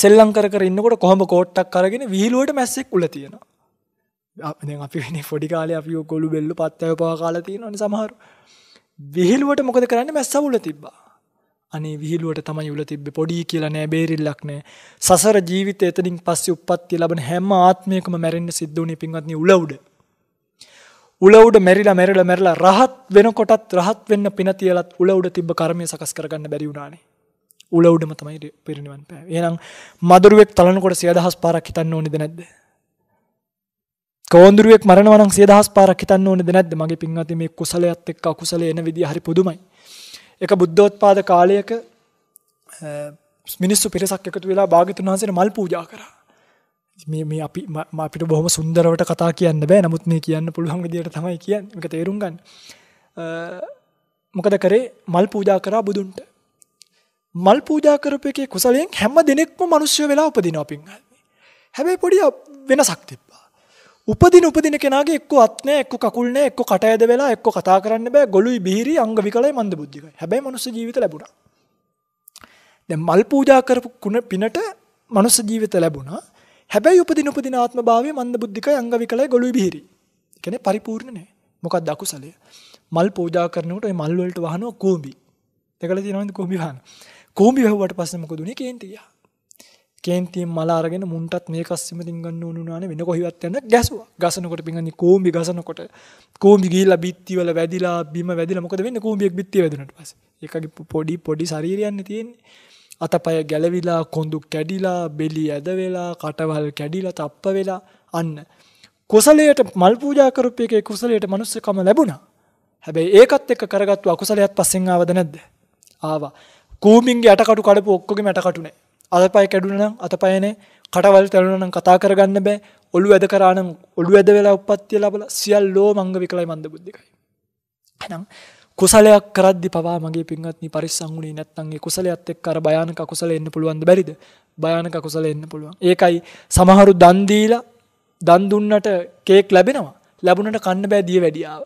S1: සෙල්ලම් කර කර ඉන්නකොට කොහොම කෝට්ටක් අරගෙන විහිළුවට මැස්සෙක් උල තියෙනවා දැන් අපි වෙන්නේ පොඩි කාලේ අපි ගොළු බෙල්ල පත්වව පවා කාලා තියෙනවනේ සමහරු විහිළුවට මොකද කරන්නේ මැස්ස උල තිබ්බා. අනේ විහිළුවට තමයි උල තිබ්බේ පොඩි කියලා නෑ බේරිල්ලක් නෑ. සසර ජීවිතය එතනින් පස්සේ උප්පත්ති ලැබෙන හැම ආත්මයකම මැරෙන්න සිද්ධ වුණේ පින්වත්නි උල උඩ. උල උඩ මැරිලා මැරිලා මැරිලා රහත් වෙනකොටත් රහත් වෙන්න පින තියලත් උල උඩ තිබ්බ කර්මය සකස් කරගන්න බැරි වුණානේ. උලවඩම තමයි පිරිනිවන් පෑ ඒනම් මදුරුවෙක් තලනකොට සියදහස් පාරක් හිතන්න ඕනිද නැද්ද කෝන්දුරුවෙක් මරණවනම් සියදහස් පාරක් හිතන්න ඕනේද නැද්ද මගේ පින්වත්නි මේ කුසලයත් එක්ක අකුසලය එන විදිය හරි පුදුමයි. ඒක බුද්ධෝත්පාද කාලයක මිනිස්සු පිරිසක් එකතු වෙලා භාග්‍යතුන් වහන්සේට මල් පූජා කරා. මේ මේ අපි අපිට බොහොම සුන්දරවට කතා කියන්න බෑ නමුත් මේ කියන්න පුළුවන් විදියට තමයි කියන්නේ. මේක තේරුම් ගන්න. මොකද කරේ මල් පූජා කරා බුදුන්ට. මල් පූජා කරපු එකේ කුසලයෙන් හැම දිනෙකම මිනිස්සු වෙලා උපදිනවා පින්හල්මේ. හැබැයි පොඩි වෙනසක් තිබ්බා. උපදින උපදින කෙනාගේ එක්ක අත් නැහැ, එක්ක කකුල් නැහැ, එක්ක කට ඇද වෙලා, එක්ක කතා කරන්න බෑ, ගොළුයි බිහිරි, අංග විකලයි, මන්ද බුද්ධිකයි. හැබැයි මනුස්ස ජීවිත ලැබුණා. දැන් මල් පූජා කරපු කුණ පිනට මනුස්ස ජීවිත ලැබුණා. හැබැයි උපදින උපදින ආත්ම භාවයේ මන්ද බුද්ධිකයි, අංග විකලයි, ගොළුයි බිහිරි. ඒ කියන්නේ පරිපූර්ණ නැහැ. මොකක්ද අකුසලය? මල් පූජා කරනකොට ওই මල් වලට වහනවා කූඹි. දෙකලා තියෙනවද කූඹි වහන? කූඹි වැහුවට පස්සේ මොකද උනේ? කේන්ති ගියා. කේන්තියෙන් මල අරගෙන මුන්ටත් මේ කස්සෙමතින් ගන්න උනුනාන වෙන කොහිවත් යන ගැසුවා ගසනකොට පිගන්න කෝම්බි ගසනකොට කෝම්බි ගිහිල්ලා බිත්තිවල වැදිලා බිම වැදිලා මොකද වෙන්නේ කෝම්බියක් බිත්තිය වැදුනට පස්සේ ඒකගේ පොඩි පොඩි ශරීරයන්නේ තියෙන්නේ අතපය ගැලවිලා කොඳු කැඩිලා බෙලි ඇද වෙලා කටවල් කැඩිලා තප්ප වෙලා අන්න කුසලයට මල් පූජා කරපු එකේ කුසලයට මනුස්සකම ලැබුණා හැබැයි ඒකත් එක්ක කරගත්තු අකුසලයක් පස්සෙන් ආවද නැද්ද ආවා කූඹින්ගේ යටකටු කඩපු ඔක්කොගේ මැටකටු නැහැ අතපය කැඩුණා නම් අතපයනේ කටවල් තැළුණා නම් කතා කරගන්න බෑ ඔළුව ඇද කරා නම් ඔළුව ඇද වෙලා උප්පත්තිය ලැබලා සියල්ලෝ මංග විකලයි මන්ද බුද්ධිකයි එහෙනම් කුසලයක් කරද්දි පවා මගේ පින්වත්නි පරිස්සම් වුණේ නැත්නම් ඒ කුසලයත් එක්ක අර භයානක කුසල එන්න පුළුවන්ද බැරිද? භයානක කුසල එන්න පුළුවන්. ඒකයි සමහරු දන් දීලා දන් දුන්නට කේක් ලැබෙනවා. ලැබුණට කන්න බෑ දිය වැඩියාව.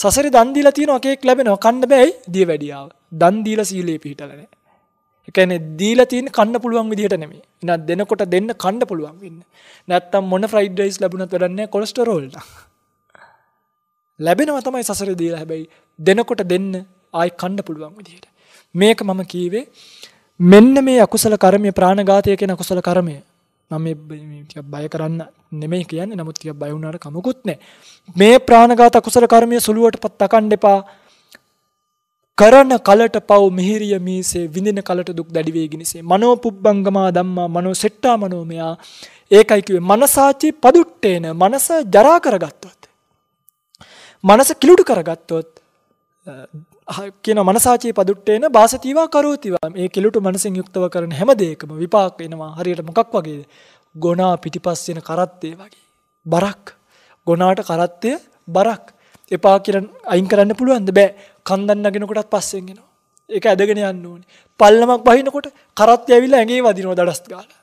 S1: සසරේ දන් දීලා තියෙනවා කේක් ලැබෙනවා කන්න බෑයි දිය වැඩියාව. දන් දීලා සීලේ පිහිටලා නැහැ. එකැනෙ දීලා තියෙන කන්න පුළුවන් විදිහට නෙමේ නත් දෙනකොට දෙන්න කණ්ඩ පුළුවන් වෙන්න නැත්තම් මොන ෆ්‍රයිඩ් රයිස් ලැබුණත් වැඩන්නේ කොස්ටරෝල්ට ලැබෙනව තමයි සසර දීලා හැබැයි දෙනකොට දෙන්න ආයි කණ්ඩ පුළුවන් විදිහට මේක මම කීවේ මෙන්න මේ අකුසල කරමය ප්‍රාණඝාතය කෙන අකුසල කරමය මම බය කරන්න නෙමෙයි කියන්නේ නමුත් තිය බයවුණට කමකුත් නෑ මේ ප්‍රාණඝාත අකුසල කර්මය සුළුවට පත් අකණ්ඩ එපා කරන කලට පව් මිහිරිය මීසේ විඳින කලට දුක් දැඩි වේගිනිසේ මනෝපුබ්බංගමා ධම්මා මනෝ සෙට්ටා මනෝමයා ඒකයි කිව්වේ මනසාචි පදුට්ටේන මනස ජරා කරගත්තොත් මනස කිලුටු කරගත්තොත් කියන මනසාචි පදුට්ටේන වාසතිවා කරෝතිවා මේ කිලුටු මනසින් යුක්තව කරන හැම දෙයකම විපාක එනවා හරියට මොකක් වගේද ගොනා පිටිපස් වෙන කරත්තේ වගේ බරක් ගොනාට කරත්තය බරක් එපා කියලා අයින් කරන්න පුළුවන්ද බෑ කන්දන් නගෙනකොටත් පස්සෙන් එනවා. ඒක ඇදගෙන යන්න ඕනේ. පල්ලමක් බහිනකොට කරත්ති ඇවිල්ලා ඇඟේ වදිනවා දඩස් ගාලා.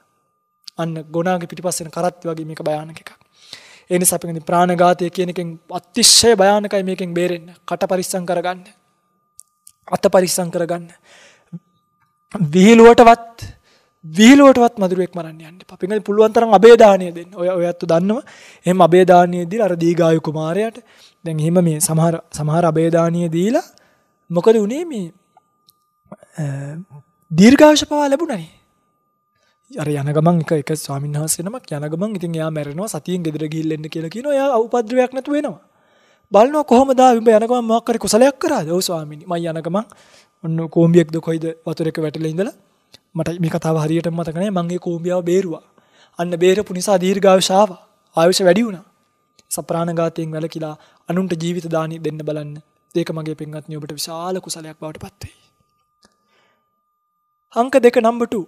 S1: අන්න ගොනාගේ පිටිපස්සෙන් කරත්ති වගේ මේක භයානක එකක්. ඒ නිසා අපි කියන්නේ ප්‍රාණඝාතය කියන එකෙන් අතිශය භයානකයි මේකෙන් බේරෙන්න. කට පරිස්සම් කරගන්න. අත පරිස්සම් කරගන්න. විහිළුවටවත් විහිළුවටවත් මදුරුවෙක් මරන්න යන්න එපා. පින්ගල පුළුවන් තරම් අබේදානිය දෙන්න. ඔය ඔයත් දන්නව. එහෙම අබේදානිය දීලා අර දීගායු කුමාරයාට දැන් එහෙම මේ සමහර සමහර අබේදානිය දීලා මොකද උනේ මේ දීර්ඝාෂ පවා ලැබුණනේ. අර යන ගමන් එක එක ස්වාමීන් වහන්සේ නමක් යන ගමන් ඉතින් එයා මැරෙනවා සතියෙන් ගෙදර ගිහිල්ලා එන්න කියලා කියනවා. එයා උපද්‍රවයක් නැතු වෙනවා. බලනවා කොහමද ආවෙ බය යන ගමන් මොකක් හරි කුසලයක් කරාද? ඔව් ස්වාමීනි මම යන ගමන් ඔන්න කෝම්බියක්ද කොයිද වතුරේක වැටලා ඉඳලා මට මේ කතාව හරියටම මතක නැහැ. මම ඒ කෝම්බියාව බේරුවා. අන්න බේරපු නිසා දීර්ඝාෂ ආවා. ආයුෂ වැඩි වුණා. සප්‍රාණඝාතයෙන් වැළකීලා අනුන්ට ජීවිත දානි දෙන්න බලන්න. ඒක මගේ පින්වත්නි ඔබට විශාල කුසලයක් බවට පත් වෙයි. අංක 2 නම්බර් 2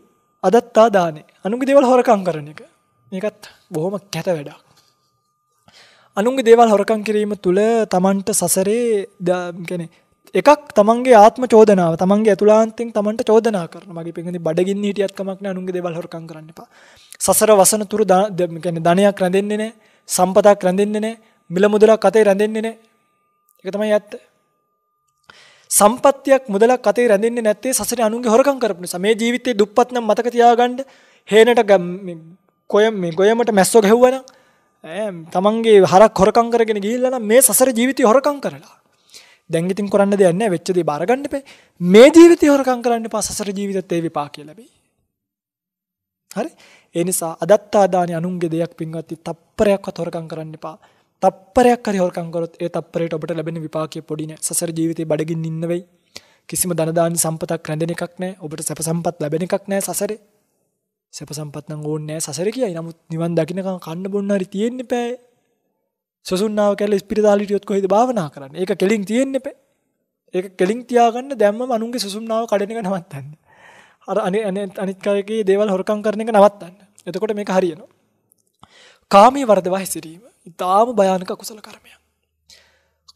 S1: අදත්තා දානේ. අනුන්ගේ දේවල් හොරකම් කරන එක. මේකත් බොහොම කැත වැඩක්. අනුන්ගේ දේවල් හොරකම් කිරීම තුළ Tamanට සසරේ කියන්නේ එකක් තමන්ගේ ආත්ම චෝදනාව තමන්ගේ ඇතුලාන්තෙන් තමන්ට චෝදනා කරන මගේ පිඟඳි බඩගින්න හිටියත් කමක් නෑ අනුන්ගේ දේවල් හොරකම් කරන්න එපා. සසර වසන තුරු කියන්නේ ධනයක් රැඳෙන්නේ නෑ. සම්පතක් රැඳෙන්නේ නැහැ. මිල මුදලක් අතේ රැඳෙන්නේ නැහැ. ඒක තමයි ඇත්ත. සම්පත්තියක් මුදලක් අතේ රැඳෙන්නේ නැත්තේ සසරේ අනුන්ගේ හොරකම් කරපු නිසා. මේ ජීවිතේ දුප්පත් නම් මතක තියාගන්න හේනට කොයම් මේ ගොයමට මැස්සෝ ගැහුවනම් තමන්ගේ හරක් හොරකම් කරගෙන ගිහිල්ලා නම් මේ සසර ජීවිතේ හොරකම් කරලා. දැන් ඉතින් කරන්න දෙයක් නැහැ වෙච්ච දේ බාර ගන්න එපා. මේ ජීවිතේ හොරකම් කරන්න එපා සසර ජීවිතත් ඒ විපාකය ලැබෙයි. හරි? ඒ නිසා අදත්තාදානි අනුන්ගේ දෙයක් පින්වත්ටි තප්පරයක්වත් හොරකම් කරන්න එපා. තප්පරයක් හරි හොරකම් කරොත් ඒ තප්පරයට ඔබට ලැබෙන විපාකය පොඩි නෑ. සසර ජීවිතේ බඩගින්න ඉන්න වෙයි. කිසිම ධනදානි සම්පතක් රැඳෙන එකක් නෑ. ඔබට සැප සම්පත් ලැබෙන එකක් නෑ සසරේ. සැප සම්පත් නම් ඕනේ නෑ සසරේ කියයි. නමුත් නිවන් දකින්නකම් කන්න බොන්න හරි තියෙන්න එපා. සසුන්නාව කැල්ල ස්පිරිතාලෙට යොත් කොහෙද භාවනා කරන්නේ? ඒක කෙලින් තියෙන්න එපා. ඒක කෙලින් තියාගන්න දැම්මම අනුන්ගේ සසුන්නාව කඩන එක නවත්තන්න. අර අනිත් අයගේ දේවල් හොරකම් කරන එක නවත්තන්න. එතකොට මේක හරියනවා. කාමයේ වර්ධව හැසිරීම ඊටාම භයානක කුසල කර්මයක්.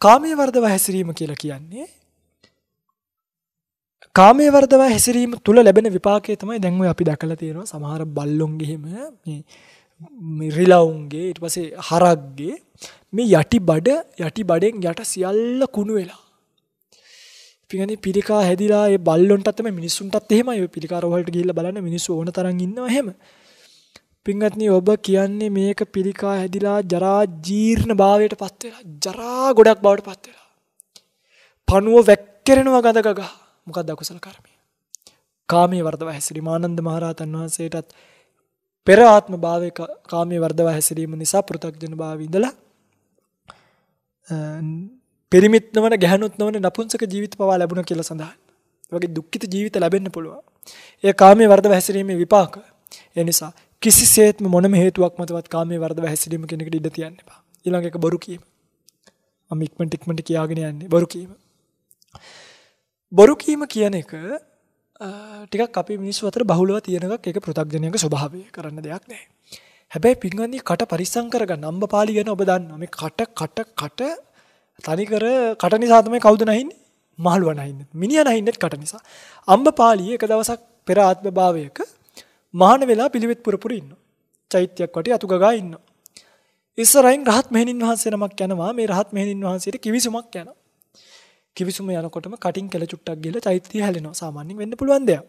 S1: කාමයේ වර්ධව හැසිරීම කියලා කියන්නේ කාමයේ වර්ධව හැසිරීම තුල ලැබෙන විපාකය තමයි දැන් ඔය අපි දැකලා තියෙනවා සමහර බල්ලොන්ගේ හිම මේ රිලවුන්ගේ ඊට පස්සේ හරක්ගේ මේ යටි බඩ යටි බඩෙන් යට සියල්ල කුණු වෙලා පිගනි පිරිකා හැදිලා ඒ බල්ලොන්ටත්ම මිනිස්සුන්ටත් එහෙම ඒ පිරිකාරවලට ගිහිල්ලා බලන්න මිනිස්සු ඕන තරම් ඉන්නවා එහෙම. පින්වත්නි ඔබ කියන්නේ මේක පිරිකා හැදිලා ජරා ජීර්ණ භාවයට පත් වෙලා ජරා ගොඩක් බවට පත් වෙලා. පණුව වැක්කිරෙනවා ගඳ ගගා. මොකක්ද අකුසල කර්මය? කාමයේ වර්ධව හැසිරීම ආනන්ද මහරහතන් වහන්සේටත් පෙර ආත්ම භාවයක කාමයේ වර්ධව හැසිරීම නිසා පෘථග්ජන භාවයේ ඉඳලා පිරිමිත් නොවන ගැහණුත් නොවන නපුංසක ජීවිත පවා ලැබුණ කියලා සඳහන්. වගේ දුක්ඛිත ජීවිත ලැබෙන්න පුළුවන්. ඒ කාමයේ වර්ධව හැසිරීමේ විපාක. ඒ නිසා කිසිසේත්ම මොනම හේතුවක් මතවත් කාමයේ වර්ධව හැසිරීම කෙනෙකුට ඉඩ තියන්න එපා. ඊළඟ එක බොරු කීම. මම ඉක්මනට ඉක්මනට කියාගෙන යන්නේ බොරු කීම. බොරු කීම කියන එක ටිකක් අපි මිනිස්සු අතර බහුලව තියෙන එකක් ඒක පෘථග්ජනයක ස්වභාවය කරන්න දෙයක් නැහැ. හැබැයි පින්වන්දි කට පරිස්සම් කරගන්න අම්බපාලි ගැන ඔබ දන්නවා. මේ කට කට කට තනිකර කට නිසා තමයි කවුද නැහින්නේ? මහලුව නැහින්නේ. මිනිහා නැහින්නේත් කට නිසා. අම්බපාලියේ එක දවසක් පෙර ආත්ම භාවයක මහාන වෙලා පිළිවෙත් පුරපුර ඉන්නවා. චෛත්‍යයක් වටේ අතු ගගා ඉන්නවා. ඉස්සරහින් රහත් මෙහෙණින් වහන්සේ නමක් යනවා. මේ රහත් මෙහෙණින් වහන්සේට කිවිසුමක් යනවා. කිවිසුම යනකොටම කටින් කෙල චුට්ටක් ගිහලා චෛත්‍යය හැලෙනවා. සාමාන්‍යයෙන් වෙන්න පුළුවන් දෙයක්.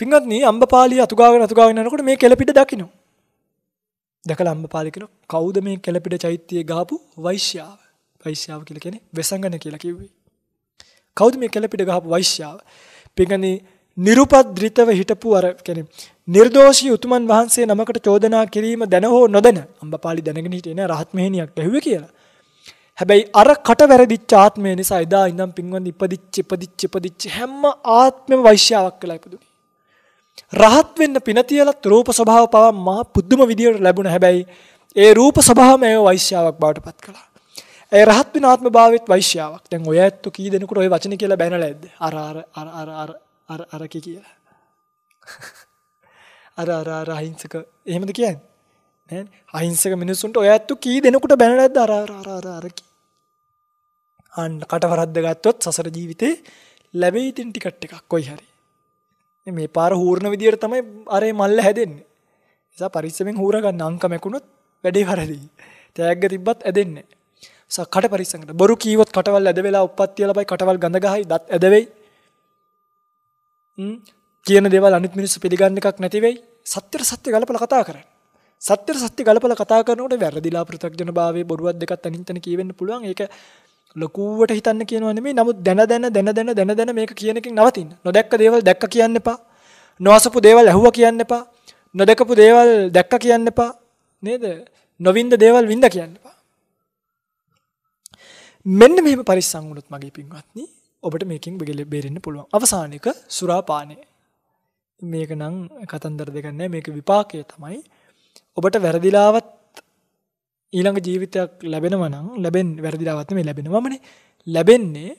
S1: පින්වත්නි අම්බපාලිය අතුගාගෙන අතුගාගෙන යනකොට මේ කෙල පිට දකින්න. දැකලා අම්බපාලි කියන කවුද මේ කෙළපිට චෛත්‍යයේ ගහපු වෛශ්‍යාව? වෛශ්‍යාව කියලා කියන්නේ වෙසංගන කියලා කිව්වේ. කවුද මේ කෙළපිට ගහපු වෛශ්‍යාව? පින්ගනි නිරුපද්‍රිතව හිටපු අර කියන්නේ නිර්දෝෂී උතුමන් වහන්සේ නමකට චෝදනා කිරීම දැන හෝ නොදැන අම්බපාලි දැනගෙන හිටියේ නෑ රහත් මෙහෙණියක් ඇහුවේ කියලා. හැබැයි අර කට වැරදිච්ච ආත්මය නිසා එදා ඉඳන් පින්වන් ඉපදිච්ච ඉපදිච්ච ඉපදිච්ච හැම ආත්මෙම වෛශ්‍යාවක් වෙලා ඉපදුනේ. රහත් වෙන්න පින තියලත් රූප ස්වභාව පවා මහා පුදුම විදියට ලැබුණ හැබැයි ඒ රූප ස්වභාවම ඒ වෛශ්‍යාවක් බවට පත් කළා. ඒ රහත් වෙන ආත්මභාවෙත් වෛශ්‍යාවක්. දැන් ඔය ඇත්තු කී දෙනෙකුට ওই වචන කියලා බැනලා ඇද්ද? අර අර අර අර අර අර අර කි කියලා. අර අර අර අහිංසක එහෙමද කියන්නේ? නේද? අහිංසක මිනිස්සුන්ට ඔය ඇත්තු කී දෙනෙකුට බැනලා ඇද්ද අර අර අර අර කි. අන්න කටවරද්ද ගත්තොත් සසර ජීවිතේ ලැබෙයි ඉතින් ටිකට් එකක් කොයි හරි. මේ පාර හූර්ණ විදියට තමයි අරේ මල්ල හැදෙන්නේ. නිසා පරිස්සමෙන් හූර ගන්න අංක මැකුණොත් වැඩේ වැරදි. තෑග්ග තිබ්බත් ඇදෙන්නේ නැහැ. කට පරිස්සමකට. බොරු කීවොත් කටවල් ඇද වෙලා උප්පත්තිය ලබයි කටවල් ගඳ ගහයි දත් ඇද වෙයි. කියන දේවල් අනිත් මිනිස්සු පිළිගන්න එකක් නැති වෙයි. සත්‍යට සත්‍ය ගලපලා කතා කරන්න. සත්‍යට සත්‍ය ගලපලා කතා කරනකොට වැරදිලා පෘථග්ජනභාවයේ බොරුවක් දෙකක් අනිත් තැන කියවෙන්න පුළුවන්. ඒක ලකුවට හිතන්න කියනවා නෙමෙයි. නමුත් දැන දැන දැන දැන දැන දැන මේක කියන එකෙන් නවතින්න. නොදැක්ක දේවල් දැක්ක කියන්න එපා. නොඅසපු දේවල් ඇහුවා කියන්න එපා. නොදකපු දේවල් දැක්ක කියන්න එපා. නේද? නොවින්ද දේවල් වින්ද කියන්න එපා. මෙන්න මෙහෙම පරිස්සම් වුණොත් මගේ පින්වත්නි ඔබට මේකෙන් බේරෙන්න පුළුවන්. අවසාන එක සුරාපානය. මේක නම් කතන්දර දෙක නැහැ. මේක විපාකය තමයි. ඔබට වැරදිලාවත් ඊළඟ ජීවිතයක් ලැබෙනවා නම් ලැබෙන් වැරදිලාවත් මේ ලැබෙනවා මනේ ලැබෙන්නේ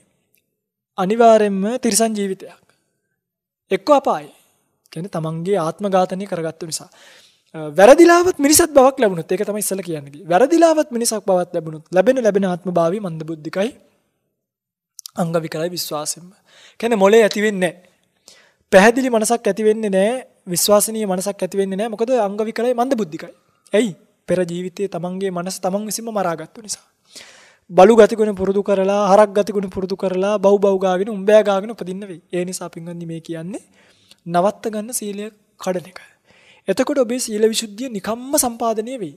S1: අනිවාර්යෙන්ම තිරසන් ජීවිතයක් එක්ක අපායි කියන්නේ තමන්ගේ ආත්මඝාතනය කරගත්තු නිසා වැරදිලාවත් මිනිසත් බවක් ලැබුණොත් ඒක තමයි ඉස්සල කියන්නේ වැරදිලාවත් මිනිසක් බවක් ලැබුණොත් ලැබෙන ලැබෙන ආත්මභාවය මන්දබුද්ධිකයි අංග විකලයි විශ්වාසයෙන්ම කියන්නේ මොලේ ඇති වෙන්නේ පැහැදිලි මනසක් ඇති වෙන්නේ නැහැ විශ්වාසනීය මනසක් ඇති වෙන්නේ නැහැ මොකද අංග විකලයි මන්දබුද්ධිකයි එයි පෙර ජීවිතයේ තමන්ගේ මනස තමන් විසින්ම මරාගත්තු නිසා. බලු ගතිගුණ පුරුදු කරලා හරක් ගතිගුණ පුරුදු කරලා බව් බව් ගාගෙන උඹෑ ගාගෙන උපදින්න වෙයි. ඒ නිසා පින්වන්දි මේ කියන්නේ නවත්ත ගන්න සීලය කඩන එක. එතකොට ඔබේ සීල විසුද්ධිය නිකම්ම සම්පාදනය වෙයි.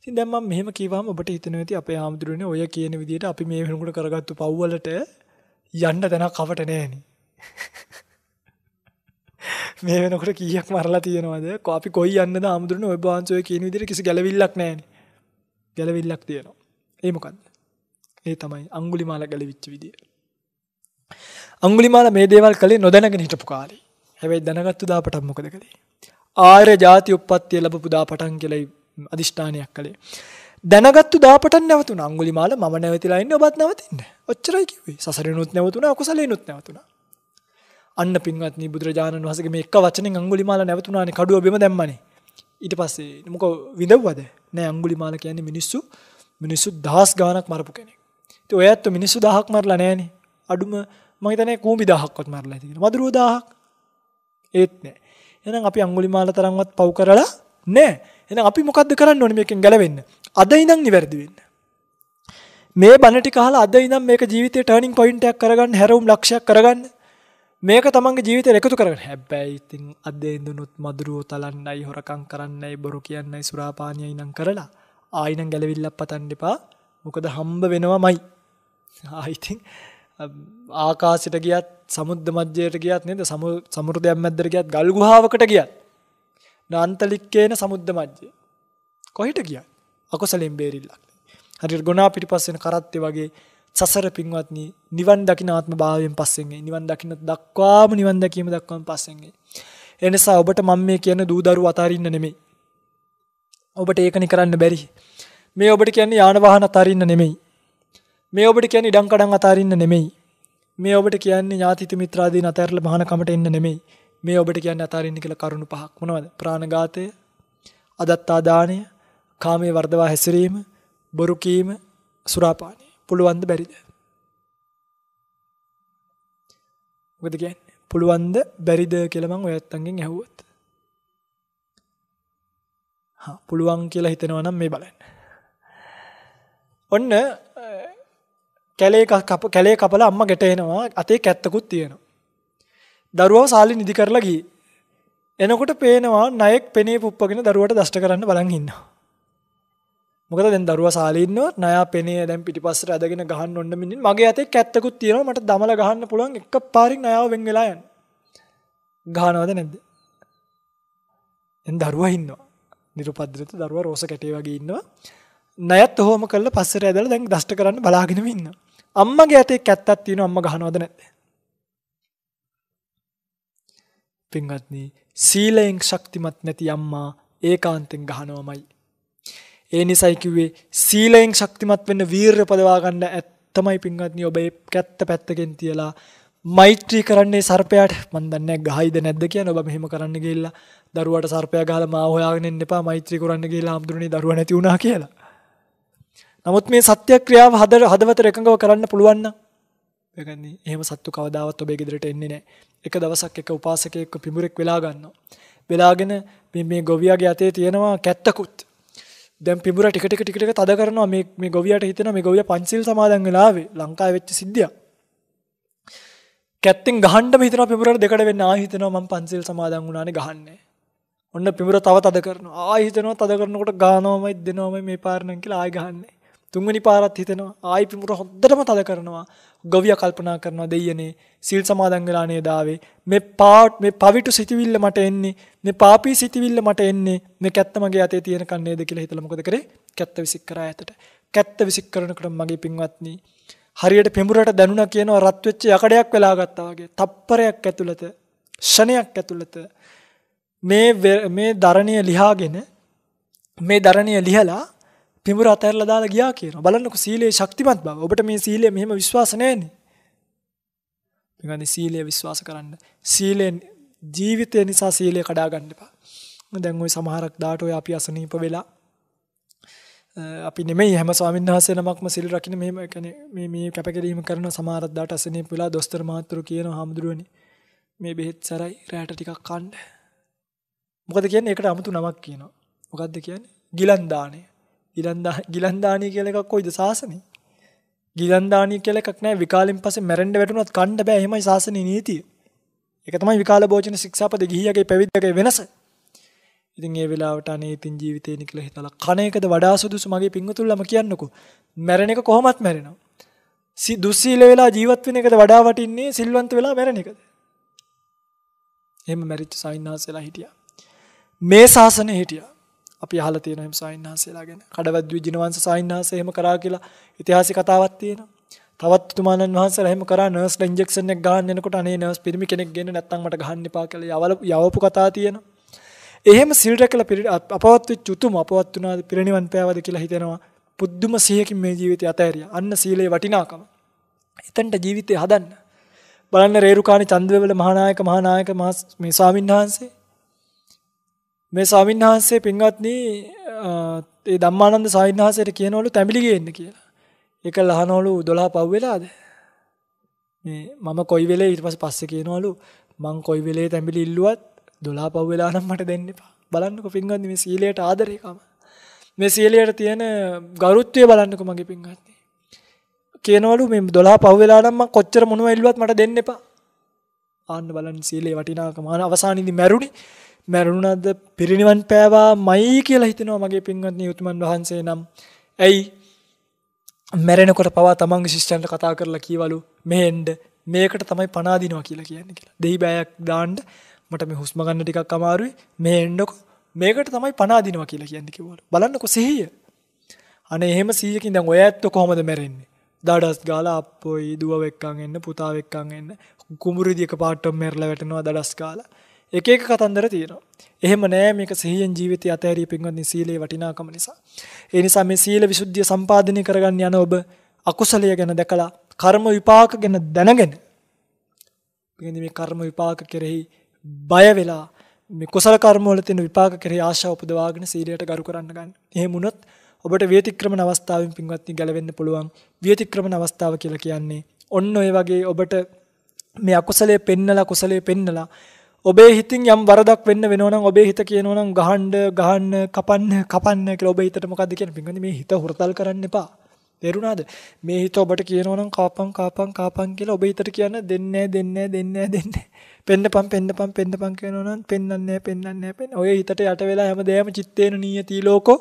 S1: ඉතින් දැන් මම මෙහෙම කියවම ඔබට හිතෙනවා ඇති අපේ ආම්දුරනේ ඔය කියන විදිහට අපි මේ වෙනකොට කරගත්තු පව් වලට යන්න තැනක් අපට නැහැ නේ. මේ වෙනකොට කීයක් මරලා තියෙනවද? අපි කොයි යන්නද ආමුදුරනේ ඔය බාන්සෝ කියන විදිහට කිසි ගැළවිල්ලක් නැහැනේ. ගැළවිල්ලක් තියෙනවා. ඒ මොකද්ද? ඒ තමයි අඟුලිමාල ගැලවිච්ච විදිය. අඟුලිමාල මේ දේවල් කළේ නොදැනගෙන හිටපු කාලේ. හැබැයි දැනගත්තු දාපටක් මොකද කළේ? ආර්ය ಜಾති උප්පත්තිය ලැබපු දාපටන් කියලා අදිෂ්ඨානයක් කළේ. දැනගත්තු දාපටන් නැවතුණා. අඟුලිමාල මම නැවතිලා ඉන්නේ ඔබත් නැවතින්න. ඔච්චරයි කිව්වේ. සසරෙනුත් නැවතුණා, අකුසලෙනුත් නැවතුණා. අන්න පින්වත්නි බුදුරජාණන් වහන්සේගේ මේ එක වචනෙන් අඟුලිමාල නැවතුණානේ කඩුව බිම දැම්මනේ. ඊට පස්සේ මොකෝ විඳවුවද? නෑ අඟුලිමාල කියන්නේ මිනිස්සු මිනිස්සු දහස් ගාණක් මරපු කෙනෙක්. ඉතින් ඔය ඇත්ත මිනිස්සු දහහක් මරලා නෑනේ. අඩුම මම හිතන්නේ කූඹි දහහක්වත් මරලා ඇති කියලා. මදුරුව දහහක්. ඒත් නෑ. එහෙනම් අපි අඟුලිමාල තරම්වත් පව් කරලා නෑ. එහෙනම් අපි මොකද්ද කරන්න ඕනේ මේකෙන් ගැලවෙන්න? අද ඉඳන් නිවැරදි වෙන්න. මේ බණ ටික අහලා අද ඉඳන් මේක ජීවිතේ ටර්නින් පොයින්ට් එකක් කරගන්න, හැරවුම් ලක්ෂයක් කරගන්න. මේක තමන්ගේ ජීවිත එකතු කරන හැබැයි ඉතින් අදේදුනුත් මදුරුවෝ තලන්නයි හොරකං කරන්නයි බොරු කියන්නයි සුරාපානයයි නම් කරලා ආයිනං ගැලවිල්ලක් පතන්ඩිපා මොකද හම්බ වෙනවා මයි ආයිතිං ආකාසිට ගියත් සමුද්ද මධ්‍යයට ගියත් නද සමුෘදයක් මැද්දර ගියත් ගල්ගුහාාවකට ගියත් නන්තලික්කේන සමුද්ද මජ්්‍යය කොහිට ගිය අකුසලින් බේරිල්ලක් හරි ගොනා පිටි පස්සෙන කරත්තේ වගේ සසර පින්වත්නි නිවන් දකින ආත්ම භාවයෙන් පස්සෙන් නිවන් දකින දක්වාම නිවන් දැකීම දක්වාම පස්සෙන් ඒ නිසා ඔබට මම මේ කියන දූ දරුව අතාරින්න නෙමෙයි. ඔබට ඒකනි කරන්න බැරි. මේ ඔබට කියන්නේ යාන වාහන අතාරින්න නෙමෙයි. මේ ඔබට කියන්නේ ඉඩම් කඩම් අතාරින්න නෙමෙයි. මේ ඔබට කියන්නේ ඥාතිත මිත්‍රාදීන් අතහැරලා මහාන කමට එන්න නෙමෙයි. මේ ඔබට කියන්නේ අතාරින්න කියලා කරුණු පහක් මොනවද? ප්‍රාණඝාතය, අදත්තා දාණය, කාමයේ වර්ධවා හැසිරීම, බොරු කීම, සුරාපානය. පුළුවන්ද බැරිද? මොකද කියන්නේ? පුළුවන්ද බැරිද කියලා මම ඔයත් අංගෙන් ඇහුවොත්. හා පුළුවන් කියලා හිතනවා නම් මේ බලන්න. ඔන්න කැලේ කප කැලේ කපලා අම්මා ගෙට එනවා අතේ කැත්තකුත් තියෙනවා. දරුවව සාලි නිදි කරලා ගියේ. එනකොට පේනවා ණයෙක් පෙනේ පුප්පගෙන දරුවට දෂ්ට කරන්න බලන් ඉන්නවා. මොකද දැන් දරුවා සාලේ ඉන්නවත් ණයා පෙනේ දැන් පිටිපස්සට ඇදගෙන ගහන්න ඕන මිනින් මගේ අතේ කැත්තකුත් තියෙනවා මට දමලා ගහන්න පුළුවන් එකපාරින් ණයාව වෙන් වෙලා යන. ගහනවද නැද්ද? දැන් දරුවා ඉන්නවා. නිරුපද්‍රිත දරුවා රෝස කැටේ වගේ ඉන්නවා. ණයත් ඔහොම කරලා පස්සට ඇදලා දැන් දෂ්ට කරන්න බලාගෙනම ඉන්නවා. අම්මගේ අතේ කැත්තක් තියෙනවා අම්මා ගහනවද නැද්ද? පින්වත්නි සීලයෙන් ශක්තිමත් නැති අම්මා ඒකාන්තෙන් ගහනවමයි. ඒ නිසයි කිව්වේ සීලයෙන් ශක්තිමත් වෙන්න වීරය පදවා ගන්න ඇත්තමයි පින්වත්නි ඔබ ඒ කැත්ත පැත්තකින් තියලා මෛත්‍රී කරන්නේ සර්පයාට මන් දන්නේ ගහයිද නැද්ද කියන ඔබ මෙහෙම කරන්න ගිහිල්ලා දරුවාට සර්පයා ගහලා මාව හොයාගෙන ඉන්න එපා මෛත්‍රී කරන්න ගිහිල්ලා ආම්දුරණේ දරුවා නැති වුණා කියලා. නමුත් මේ සත්‍යක්‍රියාව හද හදවතට එකඟව කරන්න පුළුවන් නම් ඒකන්නේ එහෙම සත්තු කවදාවත් ඔබේ ගෙදරට එන්නේ නැහැ. එක දවසක් එක උපාසකයෙක්ව පිඹුරෙක් වෙලා ගන්නවා. වෙලාගෙන මේ මේ ගොවියාගේ අතේ තියෙනවා කැත්තකුත්. දැම් පිබර ටිකට ටිකට තද කරනවා මේ ගොවියට හිතන මේ ගොවිය පන්සිල් සමාදන් වෙලාවේ ලංකා වෙච්ච සිද්ධිය කැත්තිෙන් ගහන්ඩ හිතන පිබරට දෙකට වෙන්න හිතනවා ම පන්සිල් සමාදන් වුණන ගහන්නේ ඔන්න පිබර තව තද කරන ආහිතනවා තද කරනකොට ගානෝමයි දෙනෝම මේ පාරණන් කියලා ආය ගහන්නේ තුන්වෙනි පාරත් හිතෙනවා ආයි පිමුර හොද්දටම තද කරනවා ගොවිය කල්පනා කරනවා දෙයනේ සිල් සමාදන් වෙලා නේද ආවේ මේ පාට් මේ පවිටු සිතවිල්ල මට එන්නේ මේ පාපී සිතවිල්ල මට එන්නේ මේ කැත්ත මගේ අතේ තියෙනකන් නේද කියලා හිතලා මොකද කරේ කැත්ත විසික් කරා ඇතට කැත්ත විසික් කරනකොට මගේ පින්වත්නි හරියට පිඹුරට දැනුණා කියනවා රත් වෙච්ච යකඩයක් වෙලා ගත්තා වගේ තප්පරයක් ඇතුළත ෂණයක් ඇතුළත මේ මේ දරණිය ලියාගෙන මේ දරණිය ලිහලා පිඹුර අතහැරලා දාලා ගියා කියනවා. බලන්නකො සීලේ ශක්තිමත් බව. ඔබට මේ සීලය මෙහෙම විශ්වාස නැන්නේ. පින්වත්නි සීලය විශ්වාස කරන්න. සීලෙන් ජීවිතය නිසා සීලය කඩා ගන්න එපා. දැන් ওই සමහරක් දාට ඔය අපි අසනීප වෙලා අපි නෙමෙයි හැම ස්වාමීන් වහන්සේ නමක්ම සිල් රකින්න මෙහෙම يعني මේ මේ කැපකිරීම කරන සමහරක් දාට අසනීප වෙලා දොස්තර මහතුරු කියන හාමුදුරුවනේ මේ බෙහෙත් සරයි රැට ටිකක් කන්න. මොකද කියන්නේ ඒකට 아무තු නමක් කියනවා. මොකද්ද කියන්නේ? ගිලන් දානේ. ගිලන්දා ගිලන්දානිය කියලා එකක් කොයිද සාසනේ? ගිලන්දානිය කියලා එකක් නැහැ. විකාලෙන් පස්සේ මැරෙන්න වැටුණොත් කන්න බෑ. එහෙමයි සාසනේ නීතිය. ඒක තමයි විකාල භෝජන ශික්ෂාපද ගිහියගේ පැවිද්දගේ වෙනස. ඉතින් ඒ වෙලාවට අනේ ඉතින් ජීවිතේනි කියලා හිතලා කන එකද වඩා සුදුසු මගේ පිංගුතුල්ලම කියන්නකෝ. මැරෙන එක කොහොමත් මැරෙනවා. දුස්සීල වෙලා ජීවත් වෙන එකද වඩා වටින්නේ සිල්වන්ත වෙලා මැරෙන එකද? එහෙම මැරිච්ච සයින්නාසලා හිටියා. මේ ශාසනය හිටියා. අපි අහලා තියෙන එහෙම සායින්හන්සේලා ගැන. කඩවැද්දුවේ ජිනවංශ සායින්හන්ස එහෙම කරා කියලා ඉතිහාසික කතාවක් තියෙනවා. තවත් තුමාණන් වහන්සේලා එහෙම කරා නර්ස්ලා ඉන්ජෙක්ෂන් එක ගහන්න යනකොට අනේ නර්ස් පිරිමි කෙනෙක් ගෙන්න නැත්තම් මට ගහන්න එපා කියලා යවලපු යවපු කතා තියෙනවා. එහෙම සිල් රැකලා අපවත් වෙච්ච උතුම අපවත් වුණාද පිරිණිවන් පෑවද කියලා හිතෙනවා. පුදුම සිහියකින් මේ ජීවිතය අතහැරියා. අන්න සීලේ වටිනාකම. එතනට ජීවිතේ හදන්න. බලන්න රේරුකාණි චන්දවේවල මහානායක මහානායක මේ ස්වාමින්වහන්සේ මේ ස්වාමීන් වහන්සේ පින්වත්නි ඒ ධම්මානන්ද ස්වාමීන් වහන්සේට කියනවලු තැඹිලි ගේන්න කියලා. ඒක ලහනවලු 12 පව් වෙලාද? මේ මම කොයි වෙලේ ඊට පස්සේ පස්සේ කියනවලු මං කොයි වෙලේ තැඹිලි ඉල්ලුවත් 12 පව් වෙලා නම් මට දෙන්න එපා. බලන්නකෝ පින්වත්නි මේ සීලයට ආදරේකම. මේ සීලයට තියෙන ගරුත්වය බලන්නකෝ මගේ පින්වත්නි. කියනවලු මේ 12 පව් වෙලා නම් මං කොච්චර මොනවා ඉල්ලුවත් මට දෙන්න එපා. ආන්න බලන්න සීලේ වටිනාකම. ආන අවසානයේදී මැරුණේ මැරුණාද පිරිණිවන් පෑවාමයි කියලා හිතෙනවා මගේ පින්වත්නි උතුමන් වහන්සේ නම්. ඇයි? මැරෙනකොට පවා තමන්ගේ ශිෂ්‍යයන්ට කතා කරලා කීවලු මෙහෙන්න මේකට තමයි පණ අදිනවා කියලා කියන්නේ කියලා. දෙහි බෑයක් දාන්න මට මේ හුස්ම ගන්න ටිකක් අමාරුයි. මෙහෙන්නකො මේකට තමයි පණ අදිනවා කියලා කියන්නේ කිව්වලු. බලන්නකො සිහිය. අනේ එහෙම 100කින් දැන් ඔය ඇත්ත කොහොමද මැරෙන්නේ? දඩස් ගාලා අප්පොයි දුව වෙක්කන් එන්න පුතා වෙක්කන් එන්න කුඹුරිදි එක පාටම මැරලා වැටෙනවා දඩස් ගාලා. එක එක කතන්දර තියෙනවා. එහෙම නෑ මේක සිහියෙන් ජීවිතය අතහැරිය පින්වත්නි සීලේ වටිනාකම නිසා. ඒ නිසා මේ සීල විසුද්ධිය සම්පාදනය කරගන්න යන ඔබ අකුසලය ගැන දැකලා කර්ම විපාක ගැන දැනගෙන පින්වත්නි මේ කර්ම විපාක කෙරෙහි බය වෙලා මේ කුසල කර්ම වල තියෙන විපාක කෙරෙහි ආශාව උපදවාගෙන සීලයට ගරු කරන්න ගන්න. එහෙම වුණොත් ඔබට ව්‍යතික්‍රමන අවස්ථාවෙන් පින්වත්නි ගැලවෙන්න පුළුවන්. ව්‍යතික්‍රමන අවස්ථාව කියලා කියන්නේ ඔන්න ඔය වගේ ඔබට මේ අකුසලයේ පෙන්නලා කුසලයේ පෙන්නලා ඔබේ හිතින් යම් වරදක් වෙන්න වෙනවනම් ඔබේ හිත කියනවනම් ගහන්න ගහන්න කපන්න කපන්න කියලා ඔබේ හිතට මොකද්ද කියන්නේ පින්වන්දි මේ හිත හුරතල් කරන්න එපා තේරුණාද මේ හිත ඔබට කියනවනම් කාපම් කාපම් කාපම් කියලා ඔබේ හිතට කියන්න දෙන්නේ දෙන්නේ දෙන්නේ දෙන්නේ පෙන්නපම් පෙන්නපම් පෙන්නපම් කියනවනම් පෙන්නන්නේ පෙන්නන්නේ පෙන්න ඔය හිතට යට වෙලා හැමදේම චිත්තේන නීයති ලෝකෝ